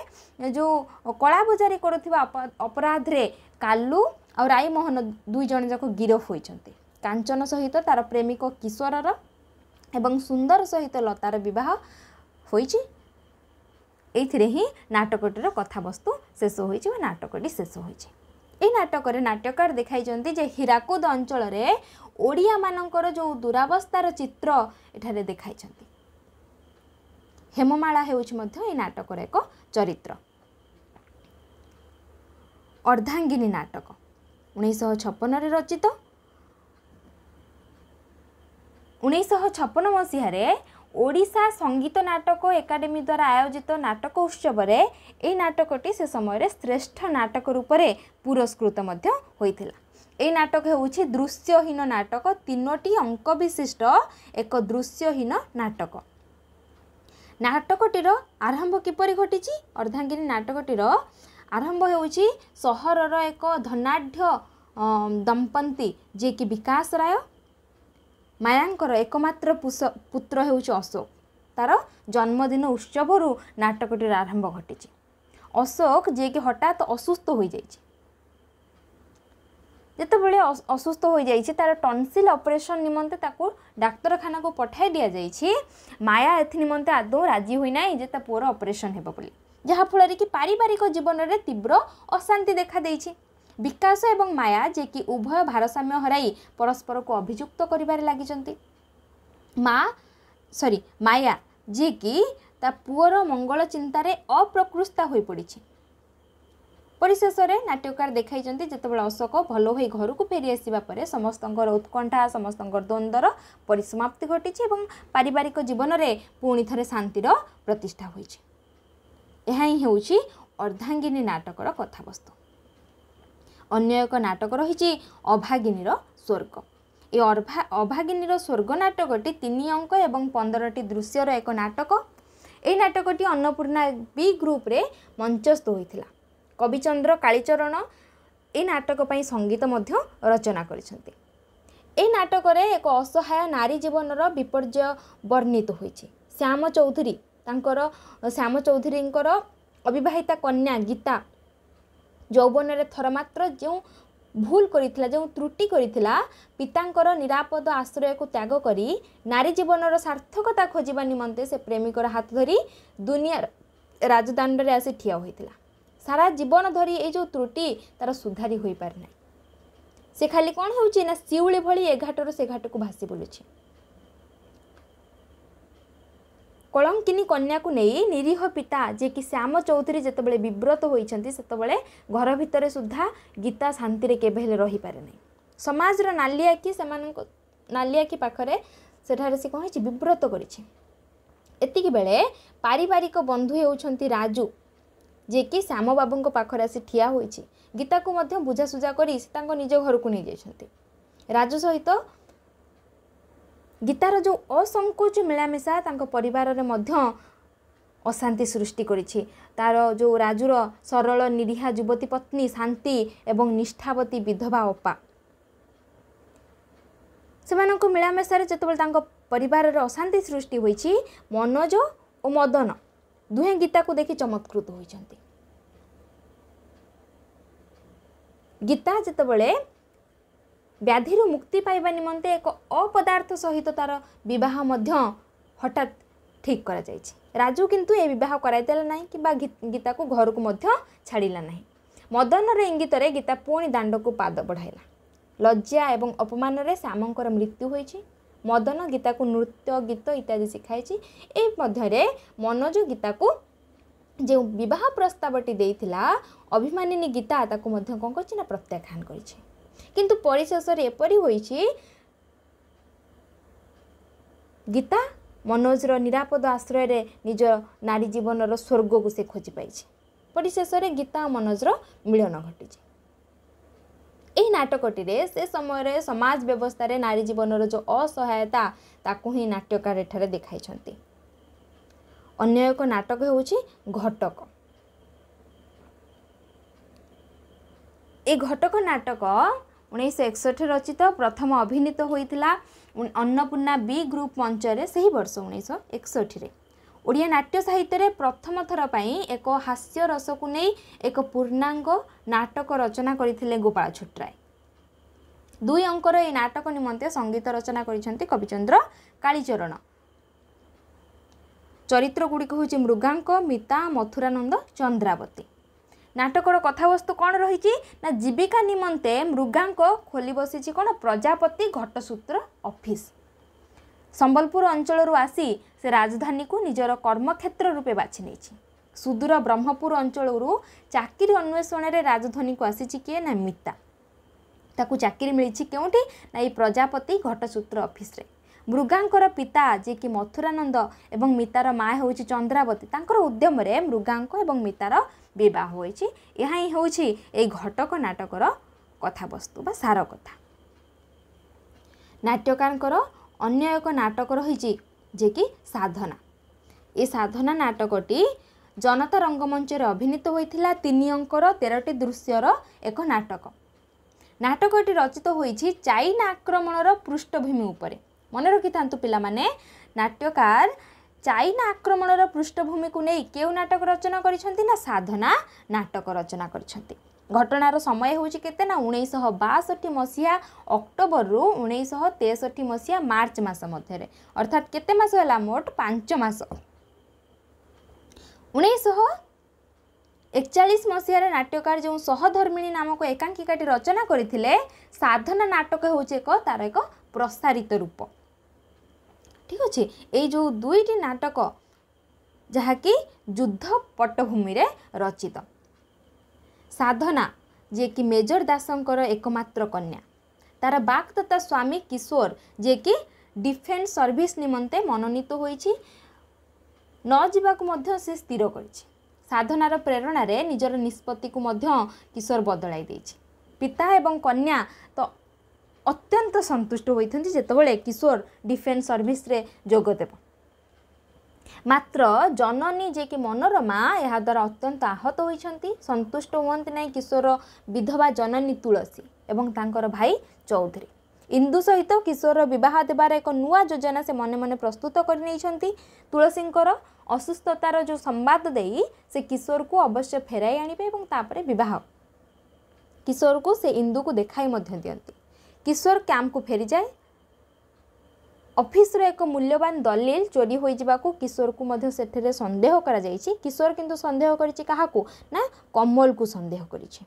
Speaker 1: ଯେଉଁ କଳାବଜାରୀ କରୁଥିବା ଅପରାଧରେ କାଲୁ ଆଉ ରାଇମୋହନ ଦୁଇ ଜଣ ଯାକ ଗିରଫ ହୋଇଛନ୍ତି କାଞ୍ଚନ ସହିତ ତା'ର ପ୍ରେମିକ କିଶୋରର ଏବଂ ସୁନ୍ଦର ସହିତ ଲତାର ବିବାହ ହୋଇଛି ଏଇଥିରେ ହିଁ ନାଟକଟିର କଥାବସ୍ତୁ ଶେଷ ହୋଇଛି ବା ନାଟକଟି ଶେଷ ହୋଇଛି এই নাটকরে নাট্যকার দেখাইছেন যে হীরাকুদ অঞ্চলের ଓଡ଼ିଆମାନଙ୍କର ଯେଉଁ ଦୂରାବସ୍ଥାର ଚିତ୍ର ଏଠାରେ ଦେଖାଇଛନ୍ତି ହେମମାଳା ହେଉଛି ମଧ୍ୟ ଏହି ନାଟକର ଏକ ଚରିତ୍ର ଅର୍ଦ୍ଧାଙ୍ଗିନୀ ନାଟକ ଉଣେଇଶହ ଛପନରେ ରଚିତ ଉଣେଇଶହ ଛପନ ମସିହାରେ ଓଡ଼ିଶା ସଙ୍ଗୀତ ନାଟକ ଏକାଡେମୀ ଦ୍ୱାରା ଆୟୋଜିତ ନାଟକ ଉତ୍ସବରେ ଏହି ନାଟକଟି ସେ ସମୟରେ ଶ୍ରେଷ୍ଠ ନାଟକ ରୂପରେ ପୁରସ୍କୃତ ମଧ୍ୟ ହୋଇଥିଲା ଏଇ ନାଟକ ହେଉଛି ଦୃଶ୍ୟହୀନ ନାଟକ ତିନୋଟି ଅଙ୍କ ବିଶିଷ୍ଟ ଏକ ଦୃଶ୍ୟହୀନ ନାଟକ ନାଟକଟିର ଆରମ୍ଭ କିପରି ଘଟିଛି ଅର୍ଦ୍ଧାଙ୍ଗିନୀ ନାଟକଟିର ଆରମ୍ଭ ହେଉଛି ସହରର ଏକ ଧନାଢ଼୍ୟ ଦମ୍ପତି ଯିଏକି ବିକାଶ ରାୟ ମାୟାଙ୍କର ଏକମାତ୍ର ପୁତ୍ର ହେଉଛି ଅଶୋକ ତା'ର ଜନ୍ମଦିନ ଉତ୍ସବରୁ ନାଟକଟିର ଆରମ୍ଭ ଘଟିଛି ଅଶୋକ ଯିଏକି ହଠାତ୍ ଅସୁସ୍ଥ ହୋଇଯାଇଛି যেতবে অসুস্থ হয়ে যাই তার টনসিল অপরেসন নিমন্তে তাকে ডাক্তারখানা পঠাই দিয়া যাই মায়া এথি নিমন্তে আদৌ রাজি হয়ে না যে তা পুয়ার অপরেসন হব বলে যাফলের কি পারিবারিক জীবনরে তীব্র অশান্তি দেখা দিয়েছে বিকাশ এবং মায়া যে কি উভয় ভারসাম্য হরাই পরস্পরক অভিযুক্ত করবার লাগি মা সরি মায়া যে কি তা পুয়র মঙ্গল চিন্তার অপ্রকৃষ্টা হয়ে পড়ছে পরিশেষে নাট্যকার দেখাই যেতবে অশোক ভাল হয়ে ঘরক ফেরি আসা পরে সমস্ত উৎকণ্ঠা সমস্ত দ্বন্দ্বর পরিসমাপ্তি ঘটিছে এবং পারিবারিক জীবনরে পুঁথ শান্তির প্রতিষ্ঠা হয়েছে ଏହା ହିଁ ହେଉଛି ଅର୍ଦ୍ଧାଙ୍ଗିନୀ ନାଟକର କଥାବସ୍ତୁ ଅନ୍ୟ ଏକ ନାଟକ ରହିଛି ଅଭାଗିନୀର ସ୍ୱର୍ଗ ଏ ଅର୍ଭା ଅଭାଗିନୀର ସ୍ୱର୍ଗ ନାଟକଟି ତିନି ଅଙ୍କ ଏବଂ ପନ୍ଦରଟି ଦୃଶ୍ୟର ଏକ ନାଟକ ଏହି ନାଟକଟି ଅନ୍ନପୂର୍ଣ୍ଣା ବି ଗ୍ରୁପ୍ରେ ମଞ୍ଚସ୍ଥ ହୋଇଥିଲା କବିଚନ୍ଦ୍ର କାଳିଚରଣ ଏ ନାଟକ ପାଇଁ ସଙ୍ଗୀତ ମଧ୍ୟ ରଚନା କରିଛନ୍ତି ଏ ନାଟକରେ ଏକ ଅସହାୟ ନାରୀ ଜୀବନର ବିପର୍ଯ୍ୟୟ ବର୍ଣ୍ଣିତ ହୋଇଛି ଶ୍ୟାମ ଚୌଧୁରୀ ତାଙ୍କର ଶ୍ୟାମ ଚୌଧୁରୀଙ୍କର ଅବିବାହିତା କନ୍ୟା ଗୀତା ଯୌବନରେ ଥର ମାତ୍ର ଯେଉଁ ଭୁଲ କରିଥିଲା ଯେଉଁ ତ୍ରୁଟି କରିଥିଲା ପିତାଙ୍କର ନିରାପଦ ଆଶ୍ରୟକୁ ତ୍ୟାଗ କରି ନାରୀ ଜୀବନର ସାର୍ଥକତା ଖୋଜିବା ନିମନ୍ତେ ସେ ପ୍ରେମିକର ହାତ ଧରି ଦୁନିଆ ରାଜଦାଣ୍ଡରେ ଆସି ଠିଆ ହୋଇଥିଲା সারা জীবন ধরি এই যে ত্রুটি তার সুধারি হয়ে পারে না সে খালি কোণ হচ্ছে না শিউলি ভি এ ঘাটর সে ঘাটক ভাসি বুলুছে কলঙ্কিনী কন্যা নেই নিরীহ পিতা যে কি শ্যাম চৌধুরী যেতবে বিব্রত হয়েছেন সেতবে ঘর ভিতরে সুদ্ধা গীতা শান্তি কেবে হলে রহিপারে না সমাজর নালিয়াকি সে নালিয়াকি পাখে সেটার সে কী বিব্রত করেছে এতিকি বেড়ে পারিবারিক বন্ধু হচ্ছেন রাজু ଯିଏକି ଶ୍ୟାମବାବୁଙ୍କ ପାଖରେ ଆସି ଠିଆ ହୋଇଛି ଗୀତାକୁ ମଧ୍ୟ ବୁଝାସୁଝା କରି ସେ ତାଙ୍କ ନିଜ ଘରକୁ ନେଇଯାଇଛନ୍ତି ରାଜୁ ସହିତ ଗୀତାର ଯେଉଁ ଅସଂକୋଚ ମିଳାମିଶା ତାଙ୍କ ପରିବାରରେ ମଧ୍ୟ ଅଶାନ୍ତି ସୃଷ୍ଟି କରିଛି ତା'ର ଯେଉଁ ରାଜୁର ସରଳ ନିରୀହା ଯୁବତୀ ପତ୍ନୀ ଶାନ୍ତି ଏବଂ ନିଷ୍ଠାବତୀ ବିଧବା ଅପା ସେମାନଙ୍କ ମିଳାମିଶାରେ ଯେତେବେଳେ ତାଙ୍କ ପରିବାରରେ ଅଶାନ୍ତି ସୃଷ୍ଟି ହୋଇଛି ମନୋଜ ଓ ମଦନ ଦୁହେଁ ଗୀତାକୁ ଦେଖି ଚମତ୍କୃତ ହୋଇଛନ୍ତି ଗୀତା ଯେତେବେଳେ ବ୍ୟାଧିରୁ ମୁକ୍ତି ପାଇବା ନିମନ୍ତେ ଏକ ଅପଦାର୍ଥ ସହିତ ତା'ର ବିବାହ ମଧ୍ୟ ହଠାତ୍ ଠିକ୍ କରାଯାଇଛି ରାଜୁ କିନ୍ତୁ ଏ ବିବାହ କରାଇଦେଲା ନାହିଁ କିମ୍ବା ଗୀତାକୁ ଘରକୁ ମଧ୍ୟ ଛାଡ଼ିଲା ନାହିଁ ମଦନର ଇଙ୍ଗିତରେ ଗୀତା ପୁଣି ଦାଣ୍ଡକୁ ପାଦ ବଢ଼ାଇଲା ଲଜ୍ଜା ଏବଂ ଅପମାନରେ ଶ୍ୟାମଙ୍କର ମୃତ୍ୟୁ ହୋଇଛି ମଦନ ଗୀତାକୁ ନୃତ୍ୟ ଗୀତ ଇତ୍ୟାଦି ଶିଖାଇଛି ଏ ମଧ୍ୟରେ ମନୋଜ ଗୀତାକୁ ଯେଉଁ ବିବାହ ପ୍ରସ୍ତାବଟି ଦେଇଥିଲା ଅଭିମାନିନୀ ଗୀତା ତାକୁ ମଧ୍ୟ କ'ଣ କରିଛି ନା ପ୍ରତ୍ୟାଖ୍ୟାନ କରିଛି କିନ୍ତୁ ପରିଶେଷରେ ଏପରି ହୋଇଛି ଗୀତା ମନୋଜର ନିରାପଦ ଆଶ୍ରୟରେ ନିଜ ନାରୀ ଜୀବନର ସ୍ୱର୍ଗକୁ ସେ ଖୋଜି ପାଇଛି ପରିଶେଷରେ ଗୀତା ଓ ମନୋଜର ମିଳନ ଘଟିଛି ଏହି ନାଟକଟିରେ ସେ ସମୟରେ ସମାଜ ବ୍ୟବସ୍ଥାରେ ନାରୀ ଜୀବନର ଯେଉଁ ଅସହାୟତା ତାକୁ ହିଁ ନାଟ୍ୟକାର ଏଠାରେ ଦେଖାଇଛନ୍ତି ଅନ୍ୟ ଏକ ନାଟକ ହେଉଛି ଘଟକ ଏ ଘଟକ ନାଟକ ଉଣେଇଶହ ଏକଷଠି ରଚିତ ପ୍ରଥମ ଅଭିନୀତ ହୋଇଥିଲା ଅନ୍ନପୂର୍ଣ୍ଣା ବି ଗ୍ରୁପ୍ ମଞ୍ଚରେ ସେହି ବର୍ଷ ଉଣେଇଶହ ଏକଷଠିରେ ଓଡ଼ିଆ ନାଟ୍ୟ ସାହିତ୍ୟରେ ପ୍ରଥମ ଥର ପାଇଁ ଏକ ହାସ୍ୟ ରସକୁ ନେଇ ଏକ ପୂର୍ଣ୍ଣାଙ୍ଗ ନାଟକ ରଚନା କରିଥିଲେ ଗୋପାଳ ଛୋଟରାୟ ଦୁଇ ଅଙ୍କର ଏହି ନାଟକ ନିମନ୍ତେ ସଙ୍ଗୀତ ରଚନା କରିଛନ୍ତି କବିଚନ୍ଦ୍ର କାଳିଚରଣ ଗୁଡ଼ିକ ହେଉଛି ମୃଗାଙ୍କ ମିତା ମଥୁରାନନ୍ଦ ଚନ୍ଦ୍ରାବତୀ ନାଟକର କଥାବସ୍ତୁ କ'ଣ ରହିଛି ନା ଜୀବିକା ନିମନ୍ତେ ମୃଗାଙ୍କ ଖୋଲି ବସିଛି କ'ଣ ପ୍ରଜାପତି ଘଟସୂତ୍ର ଅଫିସ୍ ସମ୍ବଲପୁର ଅଞ୍ଚଳରୁ ଆସି ସେ ରାଜଧାନୀକୁ ନିଜର କର୍ମକ୍ଷେତ୍ର ରୂପେ ବାଛି ନେଇଛି ସୁଦୂର ବ୍ରହ୍ମପୁର ଅଞ୍ଚଳରୁ ଚାକିରି ଅନ୍ୱେଷଣରେ ରାଜଧାନୀକୁ ଆସିଛି କିଏ ନା ମିତା ତାକୁ ଚାକିରି ମିଳିଛି କେଉଁଠି ନା ଏଇ ପ୍ରଜାପତି ଘଟସୂତ୍ର ଅଫିସରେ ମୃଗାଙ୍କର ପିତା ଯିଏକି ମଥୁରାନନ୍ଦ ଏବଂ ମିତାର ମା' ହେଉଛି ଚନ୍ଦ୍ରାବତୀ ତାଙ୍କର ଉଦ୍ୟମରେ ମୃଗାଙ୍କ ଏବଂ ମିତାର ବିବାହ ହୋଇଛି ଏହା ହିଁ ହେଉଛି ଏହି ଘଟକ ନାଟକର କଥାବସ୍ତୁ ବା ସାର କଥା ନାଟ୍ୟକାରଙ୍କର ଅନ୍ୟ ଏକ ନାଟକ ରହିଛି ଯେ କି ସାଧନା ଏ ସାଧନା ନାଟକଟି ଜନତା ରଙ୍ଗମଞ୍ଚରେ ଅଭିନୀତ ହୋଇଥିଲା ତିନି ଅଙ୍କର ତେରଟି ଦୃଶ୍ୟର ଏକ ନାଟକ ନାଟକଟି ରଚିତ ହୋଇଛି ଚାଇନା ଆକ୍ରମଣର ପୃଷ୍ଠଭୂମି ଉପରେ ମନେ ରଖିଥାନ୍ତୁ ପିଲାମାନେ ନାଟ୍ୟକାର ଚାଇନା ଆକ୍ରମଣର ପୃଷ୍ଠଭୂମିକୁ ନେଇ କେଉଁ ନାଟକ ରଚନା କରିଛନ୍ତି ନା ସାଧନା ନାଟକ ରଚନା କରିଛନ୍ତି ଘଟଣାର ସମୟ ହେଉଛି କେତେ ନା ଉଣେଇଶହ ବାଷଠି ମସିହା ଅକ୍ଟୋବରରୁ ଉଣେଇଶହ ତେଷଠି ମସିହା ମାର୍ଚ୍ଚ ମାସ ମଧ୍ୟରେ ଅର୍ଥାତ୍ କେତେ ମାସ ହେଲା ମୋଟ ପାଞ୍ଚ ମାସ ଉଣେଇଶହ ଏକଚାଳିଶ ମସିହାରେ ନାଟ୍ୟକାର ଯେଉଁ ସହଧର୍ମିଣୀ ନାମକ ଏକାଙ୍କିକାଟି ରଚନା କରିଥିଲେ ସାଧନା ନାଟକ ହେଉଛି ଏକ ତା'ର ଏକ ପ୍ରସାରିତ ରୂପ ଠିକ ଅଛି ଏଇ ଯେଉଁ ଦୁଇଟି ନାଟକ ଯାହାକି ଯୁଦ୍ଧ ପଟ୍ଟଭୂମିରେ ରଚିତ ସାଧନା ଯିଏକି ମେଜର ଦାସଙ୍କର ଏକମାତ୍ର କନ୍ୟା ତାର ବାକ୍ ତଥା ସ୍ୱାମୀ କିଶୋର ଯିଏକି ଡିଫେନ୍ସ ସର୍ଭିସ୍ ନିମନ୍ତେ ମନୋନୀତ ହୋଇଛି ନ ଯିବାକୁ ମଧ୍ୟ ସେ ସ୍ଥିର କରିଛି ସାଧନାର ପ୍ରେରଣାରେ ନିଜର ନିଷ୍ପତ୍ତିକୁ ମଧ୍ୟ କିଶୋର ବଦଳାଇ ଦେଇଛି ପିତା ଏବଂ କନ୍ୟା ତ ଅତ୍ୟନ୍ତ ସନ୍ତୁଷ୍ଟ ହୋଇଛନ୍ତି ଯେତେବେଳେ କିଶୋର ଡିଫେନ୍ସ ସର୍ଭିସ୍ରେ ଯୋଗ ଦେବ ମାତ୍ର ଜନନୀ ଯିଏକି ମନୋରମା ଏହାଦ୍ୱାରା ଅତ୍ୟନ୍ତ ଆହତ ହୋଇଛନ୍ତି ସନ୍ତୁଷ୍ଟ ହୁଅନ୍ତି ନାହିଁ କିଶୋର ବିଧବା ଜନନୀ ତୁଳସୀ ଏବଂ ତାଙ୍କର ଭାଇ ଚୌଧୁରୀ ଇନ୍ଦୁ ସହିତ କିଶୋରର ବିବାହ ଦେବାର ଏକ ନୂଆ ଯୋଜନା ସେ ମନେ ମନେ ପ୍ରସ୍ତୁତ କରିନେଇଛନ୍ତି ତୁଳସୀଙ୍କର ଅସୁସ୍ଥତାର ଯେଉଁ ସମ୍ବାଦ ଦେଇ ସେ କିଶୋରକୁ ଅବଶ୍ୟ ଫେରାଇ ଆଣିବେ ଏବଂ ତାପରେ ବିବାହ କିଶୋରକୁ ସେ ଇନ୍ଦୁକୁ ଦେଖାଇ ମଧ୍ୟ ଦିଅନ୍ତି କିଶୋର କ୍ୟାମ୍ପକୁ ଫେରିଯାଏ ଅଫିସ୍ର ଏକ ମୂଲ୍ୟବାନ ଦଲିଲ ଚୋରି ହୋଇଯିବାକୁ କିଶୋରକୁ ମଧ୍ୟ ସେଠାରେ ସନ୍ଦେହ କରାଯାଇଛି କିଶୋର କିନ୍ତୁ ସନ୍ଦେହ କରିଛି କାହାକୁ ନା କମଲକୁ ସନ୍ଦେହ କରିଛି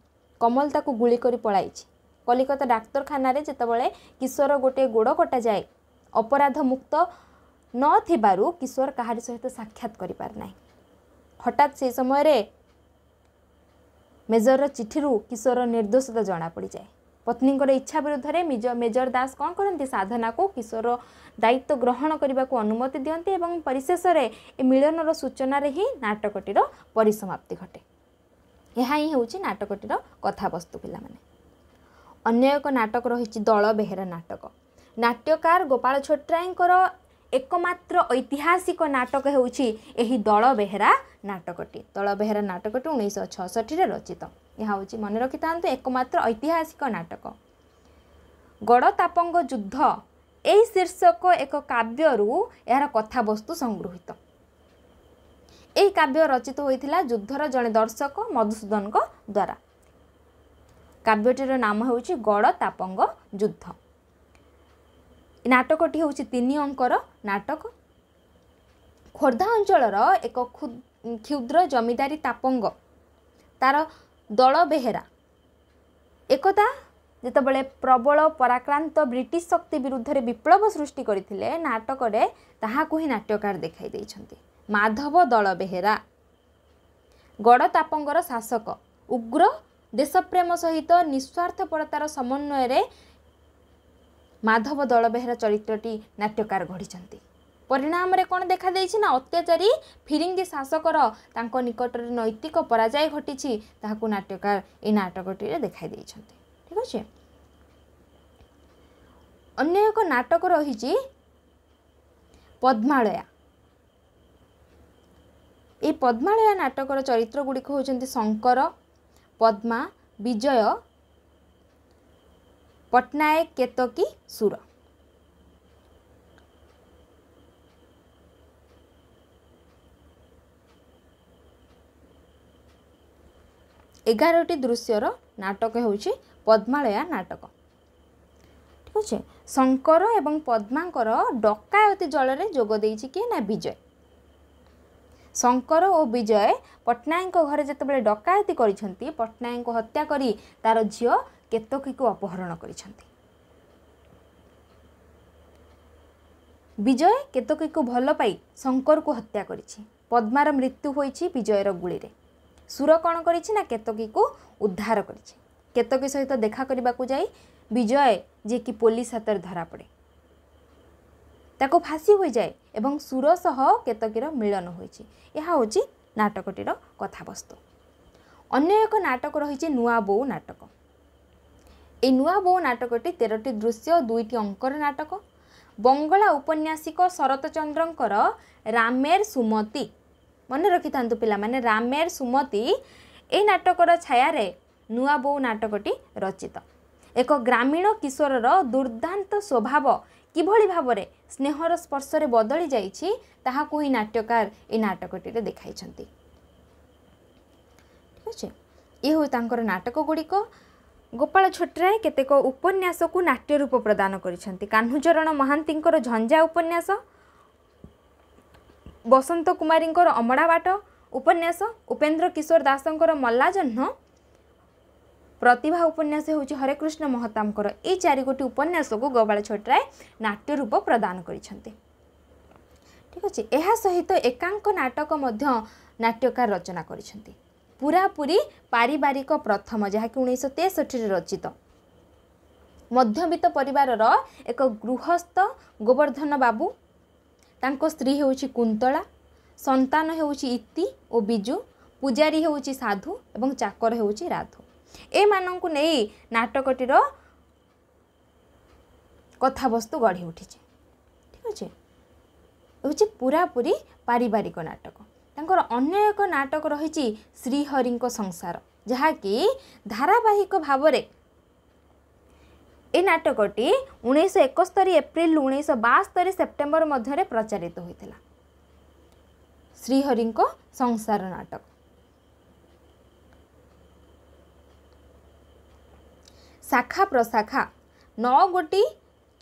Speaker 1: କମଲ ତାକୁ ଗୁଳି କରି ପଳାଇଛି କଲିକତା ଡାକ୍ତରଖାନାରେ ଯେତେବେଳେ କିଶୋର ଗୋଟିଏ ଗୋଡ଼ କଟାଯାଏ ଅପରାଧ ମୁକ୍ତ ନଥିବାରୁ କିଶୋର କାହାରି ସହିତ ସାକ୍ଷାତ କରିପାରିନାହିଁ ହଠାତ୍ ସେ ସମୟରେ ମେଜରର ଚିଠିରୁ କିଶୋରର ନିର୍ଦ୍ଦୋଷତା ଜଣାପଡ଼ିଯାଏ ପତ୍ନୀଙ୍କର ଇଚ୍ଛା ବିରୁଦ୍ଧରେ ମେଜର ଦାସ କ'ଣ କରନ୍ତି ସାଧନାକୁ କିଶୋର ଦାୟିତ୍ୱ ଗ୍ରହଣ କରିବାକୁ ଅନୁମତି ଦିଅନ୍ତି ଏବଂ ପରିଶେଷରେ ଏ ମିଳନର ସୂଚନାରେ ହିଁ ନାଟକଟିର ପରିସମାପ୍ତି ଘଟେ ଏହା ହିଁ ହେଉଛି ନାଟକଟିର କଥାବସ୍ତୁ ପିଲାମାନେ ଅନ୍ୟ ଏକ ନାଟକ ରହିଛି ଦଳ ବେହେରା ନାଟକ ନାଟ୍ୟକାର ଗୋପାଳ ଛୋଟରାଏଙ୍କର ଏକମାତ୍ର ଐତିହାସିକ ନାଟକ ହେଉଛି ଏହି ଦଳ ବେହେରା ନାଟକଟି ଦଳ ବେହେରା ନାଟକଟି ଉଣେଇଶହ ଛଅଷଠିରେ ରଚିତ ଏହା ହେଉଛି ମନେ ରଖିଥାନ୍ତୁ ଏକମାତ୍ର ଐତିହାସିକ ନାଟକ ଗଡ଼ତାପଙ୍ଗ ଯୁଦ୍ଧ ଏହି ଶୀର୍ଷକ ଏକ କାବ୍ୟରୁ ଏହାର କଥାବସ୍ତୁ ସଂଗୃହୀତ ଏହି କାବ୍ୟ ରଚିତ ହୋଇଥିଲା ଯୁଦ୍ଧର ଜଣେ ଦର୍ଶକ ମଧୁସୂଦନଙ୍କ ଦ୍ୱାରା କାବ୍ୟଟିର ନାମ ହେଉଛି ଗଡ଼ତାପଙ୍ଗ ଯୁଦ୍ଧ ନାଟକଟି ହେଉଛି ତିନି ଅଙ୍କର ନାଟକ ଖୋର୍ଦ୍ଧା ଅଞ୍ଚଳର ଏକ କ୍ଷୁଦ୍ର ଜମିଦାରୀ ତାପଙ୍ଗ ତା'ର ଦଳ ବେହେରା ଏକଦା ଯେତେବେଳେ ପ୍ରବଳ ପରାକ୍ରାନ୍ତ ବ୍ରିଟିଶ ଶକ୍ତି ବିରୁଦ୍ଧରେ ବିପ୍ଳବ ସୃଷ୍ଟି କରିଥିଲେ ନାଟକରେ ତାହାକୁ ହିଁ ନାଟ୍ୟକାର ଦେଖାଇ ଦେଇଛନ୍ତି ମାଧବ ଦଳ ବେହେରା ଗଡ଼ତାପଙ୍କର ଶାସକ ଉଗ୍ର ଦେଶପ୍ରେମ ସହିତ ନିଃସ୍ୱାର୍ଥପରତାର ସମନ୍ୱୟରେ ମାଧବ ଦଳ ବେହେରା ଚରିତ୍ରଟି ନାଟ୍ୟକାର ଗଢ଼ିଛନ୍ତି ପରିଣାମରେ କ'ଣ ଦେଖାଦେଇଛି ନା ଅତ୍ୟାଚାରୀ ଫିରିଙ୍ଗି ଶାସକର ତାଙ୍କ ନିକଟରେ ନୈତିକ ପରାଜୟ ଘଟିଛି ତାହାକୁ ନାଟ୍ୟକାର ଏଇ ନାଟକଟିରେ ଦେଖାଇ ଦେଇଛନ୍ତି ଠିକ୍ ଅଛି ଅନ୍ୟ ଏକ ନାଟକ ରହିଛି ପଦ୍ମାଳୟା ପଦ୍ମାଳୟା ନାଟକର ଚରିତ୍ର ଗୁଡ଼ିକ ହେଉଛନ୍ତି ଶଙ୍କର ପଦ୍ମା ବିଜୟ ପଟ୍ଟନାୟକ କେତକୀ ସୁର ଏଗାରଟି ଦୃଶ୍ୟର ନାଟକ ହେଉଛି ପଦ୍ମାଳୟା ନାଟକ ଠିକ ଅଛି ଶଙ୍କର ଏବଂ ପଦ୍ମାଙ୍କର ଡକାୟତି ଜଳରେ ଯୋଗ ଦେଇଛି କିଏ ନା ବିଜୟ ଶଙ୍କର ଓ ବିଜୟ ପଟ୍ଟନାୟକଙ୍କ ଘରେ ଯେତେବେଳେ ଡକାୟତି କରିଛନ୍ତି ପଟ୍ଟନାୟକଙ୍କୁ ହତ୍ୟା କରି ତାର ଝିଅ କେତକୀକୁ ଅପହରଣ କରିଛନ୍ତି ବିଜୟ କେତକୀକୁ ଭଲ ପାଇ ଶଙ୍କରକୁ ହତ୍ୟା କରିଛି ପଦ୍ମାର ମୃତ୍ୟୁ ହୋଇଛି ବିଜୟର ଗୁଳିରେ ସୁର କ'ଣ କରିଛି ନା କେତକୀକୁ ଉଦ୍ଧାର କରିଛି କେତକୀ ସହିତ ଦେଖା କରିବାକୁ ଯାଇ ବିଜୟ ଯିଏକି ପୋଲିସ ହାତରେ ଧରାପଡ଼େ ତାକୁ ଫାଶି ହୋଇଯାଏ ଏବଂ ସୁର ସହ କେତକୀର ମିଳନ ହୋଇଛି ଏହା ହେଉଛି ନାଟକଟିର କଥାବସ୍ତୁ ଅନ୍ୟ ଏକ ନାଟକ ରହିଛି ନୂଆ ବୋଉ ନାଟକ ଏହି ନୂଆ ବୋଉ ନାଟକଟି ତେରଟି ଦୃଶ୍ୟ ଦୁଇଟି ଅଙ୍କର ନାଟକ ବଙ୍ଗଳା ଉପନ୍ୟାସିକ ଶରତ ଚନ୍ଦ୍ରଙ୍କର ରାମେର ସୁମତୀ ମନେ ରଖିଥାନ୍ତୁ ପିଲାମାନେ ରାମେର ସୁମତି ଏହି ନାଟକର ଛାୟାରେ ନୂଆ ବୋଉ ନାଟକଟି ରଚିତ ଏକ ଗ୍ରାମୀଣ କିଶୋରର ଦୁର୍ଦ୍ଦାନ୍ତ ସ୍ୱଭାବ କିଭଳି ଭାବରେ ସ୍ନେହର ସ୍ପର୍ଶରେ ବଦଳି ଯାଇଛି ତାହାକୁ ହିଁ ନାଟ୍ୟକାର ଏହି ନାଟକଟିରେ ଦେଖାଇଛନ୍ତି ଠିକ୍ ଅଛି ଏ ହେଉ ତାଙ୍କର ନାଟକ ଗୁଡ଼ିକ ଗୋପାଳ ଛୋଟରାୟ କେତେକ ଉପନ୍ୟାସକୁ ନାଟ୍ୟ ରୂପ ପ୍ରଦାନ କରିଛନ୍ତି କାହ୍ନୁଚରଣ ମହାନ୍ତିଙ୍କର ଝଞ୍ଜା ଉପନ୍ୟାସ ବସନ୍ତ କୁମାରୀଙ୍କର ଅମଡ଼ା ବାଟ ଉପନ୍ୟାସ ଉପେନ୍ଦ୍ର କିଶୋର ଦାସଙ୍କର ମଲ୍ଲାଜହ୍ନ ପ୍ରତିଭା ଉପନ୍ୟାସ ହେଉଛି ହରେକୃଷ୍ଣ ମହତାମଙ୍କର ଏଇ ଚାରିଗୋଟି ଉପନ୍ୟାସକୁ ଗୋପାଳ ଛୋଟରାୟ ନାଟ୍ୟ ରୂପ ପ୍ରଦାନ କରିଛନ୍ତି ଠିକ୍ ଅଛି ଏହା ସହିତ ଏକାଙ୍କ ନାଟକ ମଧ୍ୟ ନାଟ୍ୟକାର ରଚନା କରିଛନ୍ତି ପୁରାପୁରି ପାରିବାରିକ ପ୍ରଥମ ଯାହାକି ଉଣେଇଶହ ତେଷଠିରେ ରଚିତ ମଧ୍ୟବିତ୍ତ ପରିବାରର ଏକ ଗୃହସ୍ଥ ଗୋବର୍ଦ୍ଧନ ବାବୁ ତାଙ୍କ ସ୍ତ୍ରୀ ହେଉଛି କୁନ୍ତଳା ସନ୍ତାନ ହେଉଛି ଇତି ଓ ବିଜୁ ପୂଜାରୀ ହେଉଛି ସାଧୁ ଏବଂ ଚାକର ହେଉଛି ରାଧୁ ଏମାନଙ୍କୁ ନେଇ ନାଟକଟିର କଥାବସ୍ତୁ ଗଢ଼ି ଉଠିଛି ଠିକ ଅଛି ହେଉଛି ପୁରାପୁରି ପାରିବାରିକ ନାଟକ ତାଙ୍କର ଅନ୍ୟ ଏକ ନାଟକ ରହିଛି ଶ୍ରୀହରିଙ୍କ ସଂସାର ଯାହାକି ଧାରାବାହିକ ଭାବରେ ଏ ନାଟକଟି ଉଣେଇଶହ ଏକସ୍ତରୀ ଏପ୍ରିଲ ଉଣେଇଶହ ବାସ୍ତରୀ ସେପ୍ଟେମ୍ବର ମଧ୍ୟରେ ପ୍ରଚାରିତ ହୋଇଥିଲା ଶ୍ରୀହରିଙ୍କ ସଂସାର ନାଟକ ଶାଖା ପ୍ରଶାଖା ନଅ ଗୋଟି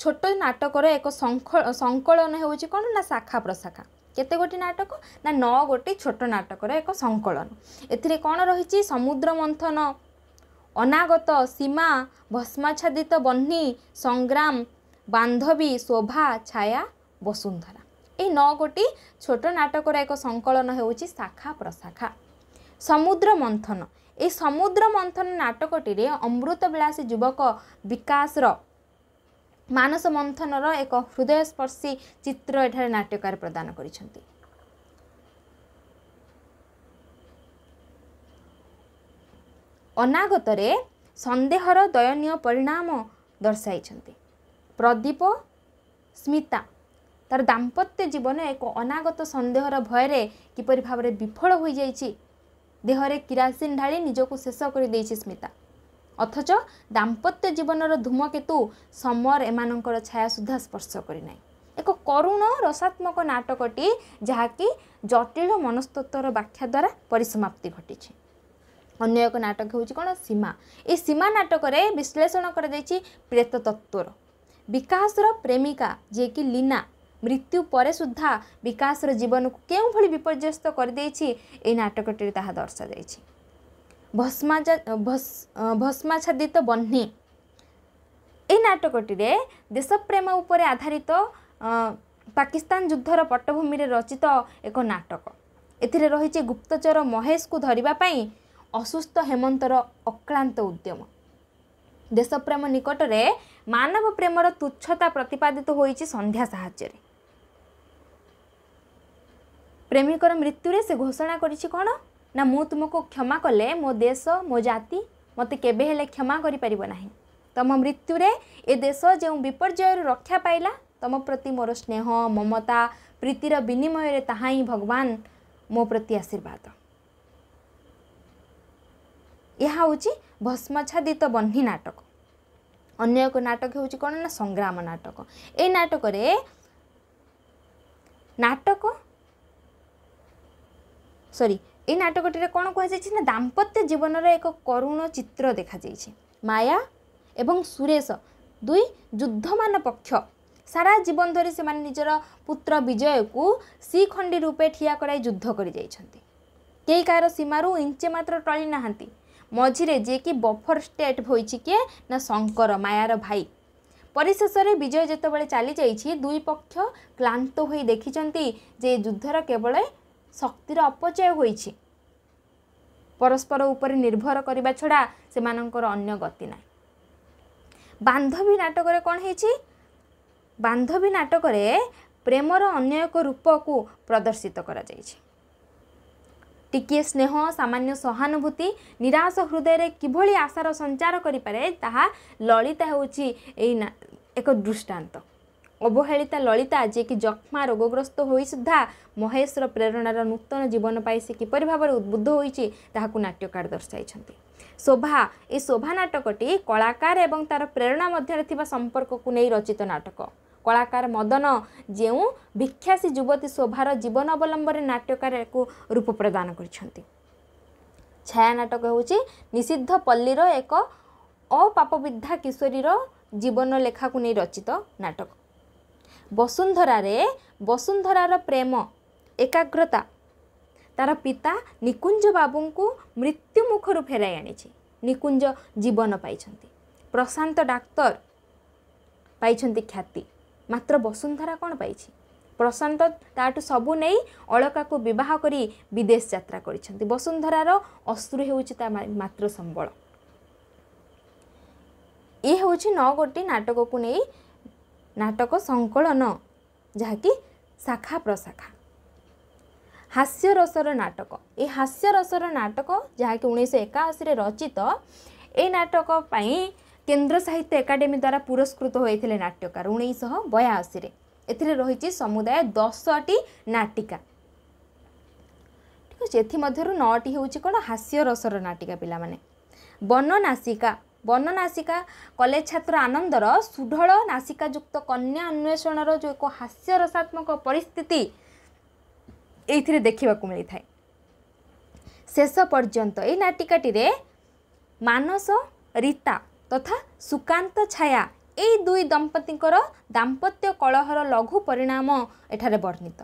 Speaker 1: ଛୋଟ ନାଟକର ଏକ ସଂକଳନ ହେଉଛି କ'ଣ ନା ଶାଖା ପ୍ରଶାଖା କେତେ ଗୋଟି ନାଟକ ନା ନଅ ଗୋଟି ଛୋଟ ନାଟକର ଏକ ସଂକଳନ ଏଥିରେ କ'ଣ ରହିଛି ସମୁଦ୍ର ମନ୍ଥନ ଅନାଗତ ସୀମା ଭସ୍ମାଚ୍ଛାଦିତ ବହ୍ନି ସଂଗ୍ରାମ ବାନ୍ଧବୀ ଶୋଭା ଛାୟା ବସୁନ୍ଧରା ଏହି ନଅ ଗୋଟି ଛୋଟ ନାଟକର ଏକ ସଂକଳନ ହେଉଛି ଶାଖା ପ୍ରଶାଖା ସମୁଦ୍ର ମନ୍ଥନ ଏହି ସମୁଦ୍ର ମନ୍ଥନ ନାଟକଟିରେ ଅମୃତବିଳାସୀ ଯୁବକ ବିକାଶର ମାନସ ମନ୍ଥନର ଏକ ହୃଦୟସ୍ପର୍ଶୀ ଚିତ୍ର ଏଠାରେ ନାଟ୍ୟକାର ପ୍ରଦାନ କରିଛନ୍ତି ଅନାଗତରେ ସନ୍ଦେହର ଦୟନୀୟ ପରିଣାମ ଦର୍ଶାଇଛନ୍ତି ପ୍ରଦୀପ ସ୍ମିତା ତା'ର ଦାମ୍ପତ୍ୟ ଜୀବନ ଏକ ଅନାଗତ ସନ୍ଦେହର ଭୟରେ କିପରି ଭାବରେ ବିଫଳ ହୋଇଯାଇଛି ଦେହରେ କିରାସିନ ଢାଳି ନିଜକୁ ଶେଷ କରିଦେଇଛି ସ୍ମିତା ଅଥଚ ଦାମ୍ପତ୍ୟ ଜୀବନର ଧୂମକେତୁ ସମର ଏମାନଙ୍କର ଛାୟା ସୁଦ୍ଧା ସ୍ପର୍ଶ କରିନାହିଁ ଏକ କରୁଣ ରସାତ୍ମକ ନାଟକଟି ଯାହାକି ଜଟିଳ ମନସ୍ତତ୍ୱର ବ୍ୟାଖ୍ୟା ଦ୍ୱାରା ପରିସମାପ୍ତି ଘଟିଛି ଅନ୍ୟ ଏକ ନାଟକ ହେଉଛି କ'ଣ ସୀମା ଏହି ସୀମା ନାଟକରେ ବିଶ୍ଳେଷଣ କରାଯାଇଛି ପ୍ରେତ ତତ୍ତ୍ୱର ବିକାଶର ପ୍ରେମିକା ଯିଏକି ଲୀନା ମୃତ୍ୟୁ ପରେ ସୁଦ୍ଧା ବିକାଶର ଜୀବନକୁ କେଉଁଭଳି ବିପର୍ଯ୍ୟସ୍ତ କରିଦେଇଛି ଏହି ନାଟକଟିରେ ତାହା ଦର୍ଶାଯାଇଛି ଭସ୍ମା ଭସ୍ମାଚ୍ଛାଦିତ ବହ୍ନି ଏହି ନାଟକଟିରେ ଦେଶପ୍ରେମ ଉପରେ ଆଧାରିତ ପାକିସ୍ତାନ ଯୁଦ୍ଧର ପଟ୍ଟଭୂମିରେ ରଚିତ ଏକ ନାଟକ ଏଥିରେ ରହିଛି ଗୁପ୍ତଚର ମହେଶକୁ ଧରିବା ପାଇଁ ଅସୁସ୍ଥ ହେମନ୍ତର ଅକ୍ଳାନ୍ତ ଉଦ୍ୟମ ଦେଶପ୍ରେମ ନିକଟରେ ମାନବ ପ୍ରେମର ତୁଚ୍ଛତା ପ୍ରତିପାଦିତ ହୋଇଛି ସନ୍ଧ୍ୟା ସାହାଯ୍ୟରେ ପ୍ରେମିକର ମୃତ୍ୟୁରେ ସେ ଘୋଷଣା କରିଛି କ'ଣ ନା ମୁଁ ତୁମକୁ କ୍ଷମା କଲେ ମୋ ଦେଶ ମୋ ଜାତି ମୋତେ କେବେ ହେଲେ କ୍ଷମା କରିପାରିବ ନାହିଁ ତୁମ ମୃତ୍ୟୁରେ ଏ ଦେଶ ଯେଉଁ ବିପର୍ଯ୍ୟୟରୁ ରକ୍ଷା ପାଇଲା ତୁମ ପ୍ରତି ମୋର ସ୍ନେହ ମମତା ପ୍ରୀତିର ବିନିମୟରେ ତାହା ହିଁ ଭଗବାନ ମୋ ପ୍ରତି ଆଶୀର୍ବାଦ ଏହା ହେଉଛି ଭସ୍ମଚ୍ଛାଦିତ ବହ୍ନି ନାଟକ ଅନ୍ୟ ଏକ ନାଟକ ହେଉଛି କ'ଣ ନା ସଂଗ୍ରାମ ନାଟକ ଏଇ ନାଟକରେ ନାଟକ ସରି ଏଇ ନାଟକଟିରେ କ'ଣ କୁହାଯାଇଛି ନା ଦାମ୍ପତ୍ୟ ଜୀବନର ଏକ କରୁଣ ଚିତ୍ର ଦେଖାଯାଇଛି ମାୟା ଏବଂ ସୁରେଶ ଦୁଇ ଯୁଦ୍ଧମାନ ପକ୍ଷ ସାରା ଜୀବନ ଧରି ସେମାନେ ନିଜର ପୁତ୍ର ବିଜୟକୁ ଶ୍ରୀଖଣ୍ଡି ରୂପେ ଠିଆ କରାଇ ଯୁଦ୍ଧ କରିଯାଇଛନ୍ତି କେହି କାହାର ସୀମାରୁ ଇଞ୍ଚେ ମାତ୍ର ଟଳି ନାହାନ୍ତି ମଝିରେ ଯିଏକି ବଫର ଷ୍ଟେଟ୍ ହୋଇଛି କିଏ ନା ଶଙ୍କର ମାୟାର ଭାଇ ପରିଶେଷରେ ବିଜୟ ଯେତେବେଳେ ଚାଲିଯାଇଛି ଦୁଇ ପକ୍ଷ କ୍ଳାନ୍ତ ହୋଇ ଦେଖିଛନ୍ତି ଯେ ଯୁଦ୍ଧର କେବଳ ଶକ୍ତିର ଅପଚୟ ହୋଇଛି ପରସ୍ପର ଉପରେ ନିର୍ଭର କରିବା ଛଡ଼ା ସେମାନଙ୍କର ଅନ୍ୟ ଗତି ନାହିଁ ବାନ୍ଧବୀ ନାଟକରେ କ'ଣ ହେଇଛି ବାନ୍ଧବୀ ନାଟକରେ ପ୍ରେମର ଅନ୍ୟ ଏକ ରୂପକୁ ପ୍ରଦର୍ଶିତ କରାଯାଇଛି ଟିକିଏ ସ୍ନେହ ସାମାନ୍ୟ ସହାନୁଭୂତି ନିରାଶ ହୃଦୟରେ କିଭଳି ଆଶାର ସଞ୍ଚାର କରିପାରେ ତାହା ଲଳିତା ହେଉଛି ଏଇ ଏକ ଦୃଷ୍ଟାନ୍ତ ଅବହେଳିତା ଲଳିତା ଯିଏକି ଯକ୍ଷ୍ମା ରୋଗଗ୍ରସ୍ତ ହୋଇ ସୁଦ୍ଧା ମହେଶର ପ୍ରେରଣାର ନୂତନ ଜୀବନ ପାଇ ସେ କିପରି ଭାବରେ ଉଦ୍ବୁଦ୍ଧ ହୋଇଛି ତାହାକୁ ନାଟ୍ୟକାର ଦର୍ଶାଇଛନ୍ତି ଶୋଭା ଏ ଶୋଭା ନାଟକଟି କଳାକାର ଏବଂ ତାର ପ୍ରେରଣା ମଧ୍ୟରେ ଥିବା ସମ୍ପର୍କକୁ ନେଇ ରଚିତ ନାଟକ କଳାକାର ମଦନ ଯେଉଁ ଭିକ୍ଷାସୀ ଯୁବତୀ ଶୋଭାର ଜୀବନ ଅବଲମ୍ବରେ ନାଟ୍ୟକାରକୁ ରୂପ ପ୍ରଦାନ କରିଛନ୍ତି ଛାୟା ନାଟକ ହେଉଛି ନିଷିଦ୍ଧ ପଲ୍ଲୀର ଏକ ଅପାପବିଦ୍ଧା କିଶୋରୀର ଜୀବନ ଲେଖାକୁ ନେଇ ରଚିତ ନାଟକ ବସୁନ୍ଧରାରେ ବସୁନ୍ଧରାର ପ୍ରେମ ଏକାଗ୍ରତା ତାର ପିତା ନିକୁଞ୍ଜ ବାବୁଙ୍କୁ ମୃତ୍ୟୁ ମୁଖରୁ ଫେରାଇ ଆଣିଛି ନିକୁଞ୍ଜ ଜୀବନ ପାଇଛନ୍ତି ପ୍ରଶାନ୍ତ ଡାକ୍ତର ପାଇଛନ୍ତି ଖ୍ୟାତି ମାତ୍ର ବସୁନ୍ଧରା କ'ଣ ପାଇଛି ପ୍ରଶାନ୍ତ ତାଠୁ ସବୁ ନେଇ ଅଳକାକୁ ବିବାହ କରି ବିଦେଶ ଯାତ୍ରା କରିଛନ୍ତି ବସୁନ୍ଧରାର ଅଶ୍ରୁ ହେଉଛି ତା ମାତୃ ସମ୍ବଳ ଏ ହେଉଛି ନଅ ଗୋଟି ନାଟକକୁ ନେଇ ନାଟକ ସଂକଳନ ଯାହାକି ଶାଖା ପ୍ରଶାଖା ହାସ୍ୟରସର ନାଟକ ଏ ହାସ୍ୟରସର ନାଟକ ଯାହାକି ଉଣେଇଶହ ଏକାଅଶୀରେ ରଚିତ ଏ ନାଟକ ପାଇଁ କେନ୍ଦ୍ର ସାହିତ୍ୟ ଏକାଡେମୀ ଦ୍ୱାରା ପୁରସ୍କୃତ ହୋଇଥିଲେ ନାଟ୍ୟକାର ଉଣେଇଶହ ବୟାଅଶୀରେ ଏଥିରେ ରହିଛି ସମୁଦାୟ ଦଶଟି ନାଟିକା ଠିକ ଅଛି ଏଥିମଧ୍ୟରୁ ନଅଟି ହେଉଛି କ'ଣ ହାସ୍ୟରସର ନାଟିକା ପିଲାମାନେ ବନନାସିକା ବନନାସିକା କଲେଜ ଛାତ୍ର ଆନନ୍ଦର ସୁଢ଼ଳ ନାସିକାଯୁକ୍ତ କନ୍ୟା ଅନ୍ୱେଷଣର ଯେଉଁ ଏକ ହାସ୍ୟରସାତ୍ମକ ପରିସ୍ଥିତି ଏଇଥିରେ ଦେଖିବାକୁ ମିଳିଥାଏ ଶେଷ ପର୍ଯ୍ୟନ୍ତ ଏଇ ନାଟିକାଟିରେ ମାନସ ରୀତା ତଥା ସୁକାନ୍ତ ଛାୟା ଏଇ ଦୁଇ ଦମ୍ପତିଙ୍କର ଦାମ୍ପତ୍ୟ କଳହର ଲଘୁ ପରିଣାମ ଏଠାରେ ବର୍ଣ୍ଣିତ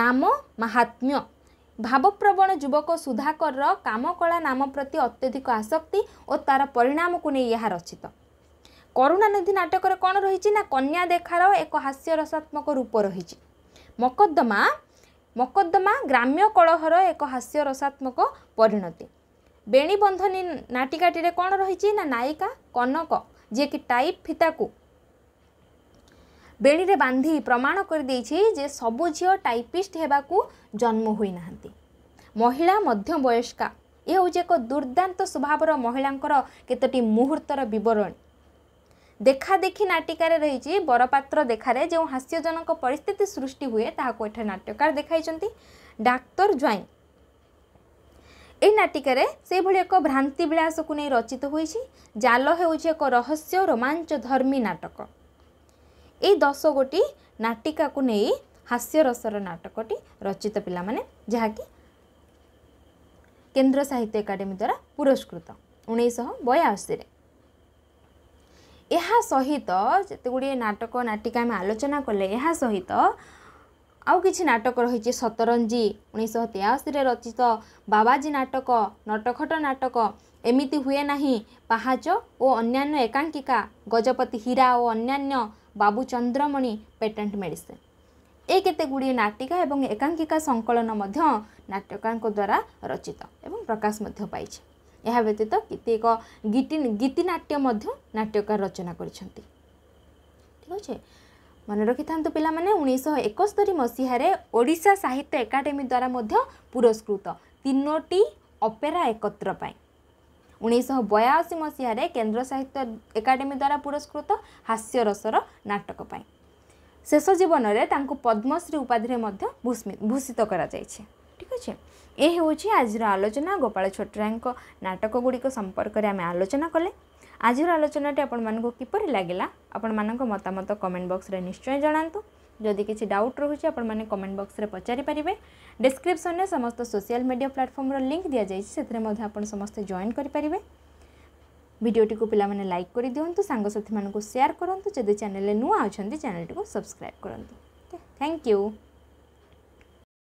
Speaker 1: ନାମ ମାହାତ୍ମ୍ୟ ଭାବପ୍ରବଣ ଯୁବକ ସୁଧାକରର କାମକଳା ନାମ ପ୍ରତି ଅତ୍ୟଧିକ ଆସକ୍ତି ଓ ତା'ର ପରିଣାମକୁ ନେଇ ଏହା ରଚିତ କରୁଣାନିଧି ନାଟକରେ କ'ଣ ରହିଛି ନା କନ୍ୟା ଦେଖାର ଏକ ହାସ୍ୟରସାତ୍ମକ ରୂପ ରହିଛି ମକଦ୍ଦମା ମକଦ୍ଦମା ଗ୍ରାମ୍ୟ କଳହର ଏକ ହାସ୍ୟରସାତ୍ମକ ପରିଣତି ବେଣୀବନ୍ଧନୀ ନାଟିକାଟିରେ କ'ଣ ରହିଛି ନା ନାୟିକା କନକ ଯିଏକି ଟାଇପ୍ ଫିତାକୁ ବେଣୀରେ ବାନ୍ଧି ପ୍ରମାଣ କରିଦେଇଛି ଯେ ସବୁ ଝିଅ ଟାଇପିଷ୍ଟ ହେବାକୁ ଜନ୍ମ ହୋଇନାହାନ୍ତି ମହିଳା ମଧ୍ୟ ବୟସ୍କା ଏ ହେଉଛି ଏକ ଦୁର୍ଦ୍ଦାନ୍ତ ସ୍ୱଭାବର ମହିଳାଙ୍କର କେତୋଟି ମୁହୂର୍ତ୍ତର ବିବରଣୀ ଦେଖାଦେଖି ନାଟିକାରେ ରହିଛି ବରପାତ୍ର ଦେଖାରେ ଯେଉଁ ହାସ୍ୟଜନକ ପରିସ୍ଥିତି ସୃଷ୍ଟି ହୁଏ ତାହାକୁ ଏଠାରେ ନାଟ୍ୟକାର ଦେଖାଇଛନ୍ତି ଡାକ୍ତର ଜ୍ୱାଇଁ ଏହି ନାଟିକାରେ ସେହିଭଳି ଏକ ଭ୍ରାନ୍ତି ବିଳାସକୁ ନେଇ ରଚିତ ହୋଇଛି ଜାଲ ହେଉଛି ଏକ ରହସ୍ୟ ରୋମାଞ୍ଚ ଧର୍ମୀ ନାଟକ ଏହି ଦଶ ଗୋଟି ନାଟିକାକୁ ନେଇ ହାସ୍ୟରସର ନାଟକଟି ରଚିତ ପିଲାମାନେ ଯାହାକି କେନ୍ଦ୍ର ସାହିତ୍ୟ ଏକାଡେମୀ ଦ୍ୱାରା ପୁରସ୍କୃତ ଉଣେଇଶହ ବୟାଅଶୀରେ ଏହା ସହିତ ଯେତେ ଗୁଡ଼ିଏ ନାଟକ ନାଟିକା ଆମେ ଆଲୋଚନା କଲେ ଏହା ସହିତ ଆଉ କିଛି ନାଟକ ରହିଛି ସତରଞ୍ଜୀ ଉଣେଇଶହ ତେୟାଅଶୀରେ ରଚିତ ବାବାଜୀ ନାଟକ ନଟଖଟ ନାଟକ ଏମିତି ହୁଏ ନାହିଁ ପାହାଚ ଓ ଅନ୍ୟାନ୍ୟ ଏକାଙ୍କିକା ଗଜପତି ହୀରା ଓ ଅନ୍ୟାନ୍ୟ ବାବୁ ଚନ୍ଦ୍ରମଣି ପେଟେଣ୍ଟ ମେଡ଼ିସିନ୍ ଏ କେତେ ଗୁଡ଼ିଏ ନାଟିକା ଏବଂ ଏକାଙ୍କିକା ସଂକଳନ ମଧ୍ୟ ନାଟ୍ୟକାରଙ୍କ ଦ୍ୱାରା ରଚିତ ଏବଂ ପ୍ରକାଶ ମଧ୍ୟ ପାଇଛି ଏହା ବ୍ୟତୀତ କେତେକ ଗୀତି ଗୀତିନାଟ୍ୟ ମଧ୍ୟ ନାଟ୍ୟକାର ରଚନା କରିଛନ୍ତି ଠିକ ଅଛି ମନେ ରଖିଥାନ୍ତୁ ପିଲାମାନେ ଉଣେଇଶହ ଏକସ୍ତରୀ ମସିହାରେ ଓଡ଼ିଶା ସାହିତ୍ୟ ଏକାଡେମୀ ଦ୍ୱାରା ମଧ୍ୟ ପୁରସ୍କୃତ ତିନୋଟି ଅପେରା ଏକତ୍ର ପାଇଁ ଉଣେଇଶହ ବୟାଅଶୀ ମସିହାରେ କେନ୍ଦ୍ର ସାହିତ୍ୟ ଏକାଡେମୀ ଦ୍ୱାରା ପୁରସ୍କୃତ ହାସ୍ୟରସର ନାଟକ ପାଇଁ ଶେଷ ଜୀବନରେ ତାଙ୍କୁ ପଦ୍ମଶ୍ରୀ ଉପାଧିରେ ମଧ୍ୟ ଭୂଷିତ କରାଯାଇଛି ଠିକ୍ ଅଛି ଏ ହେଉଛି ଆଜିର ଆଲୋଚନା ଗୋପାଳ ଛୋଟରାୟଙ୍କ ନାଟକ ଗୁଡ଼ିକ ସମ୍ପର୍କରେ ଆମେ ଆଲୋଚନା କଲେ ଆଜିର ଆଲୋଚନାଟି ଆପଣମାନଙ୍କୁ କିପରି ଲାଗିଲା ଆପଣମାନଙ୍କ ମତାମତ କମେଣ୍ଟ ବକ୍ସରେ ନିଶ୍ଚୟ ଜଣାନ୍ତୁ ଯଦି କିଛି ଡାଉଟ୍ ରହୁଛି ଆପଣମାନେ କମେଣ୍ଟ ବକ୍ସରେ ପଚାରିପାରିବେ ଡିସ୍କ୍ରିପ୍ସନ୍ରେ ସମସ୍ତ ସୋସିଆଲ୍ ମିଡ଼ିଆ ପ୍ଲାଟଫର୍ମର ଲିଙ୍କ୍ ଦିଆଯାଇଛି ସେଥିରେ ମଧ୍ୟ ଆପଣ ସମସ୍ତେ ଜଏନ୍ କରିପାରିବେ ଭିଡ଼ିଓଟିକୁ ପିଲାମାନେ ଲାଇକ୍ କରିଦିଅନ୍ତୁ ସାଙ୍ଗସାଥିମାନଙ୍କୁ ସେୟାର କରନ୍ତୁ ଯଦି ଚ୍ୟାନେଲରେ ନୂଆ ଅଛନ୍ତି ଚ୍ୟାନେଲଟିକୁ ସବସ୍କ୍ରାଇବ୍ କରନ୍ତୁ ଥ୍ୟାଙ୍କ ୟୁ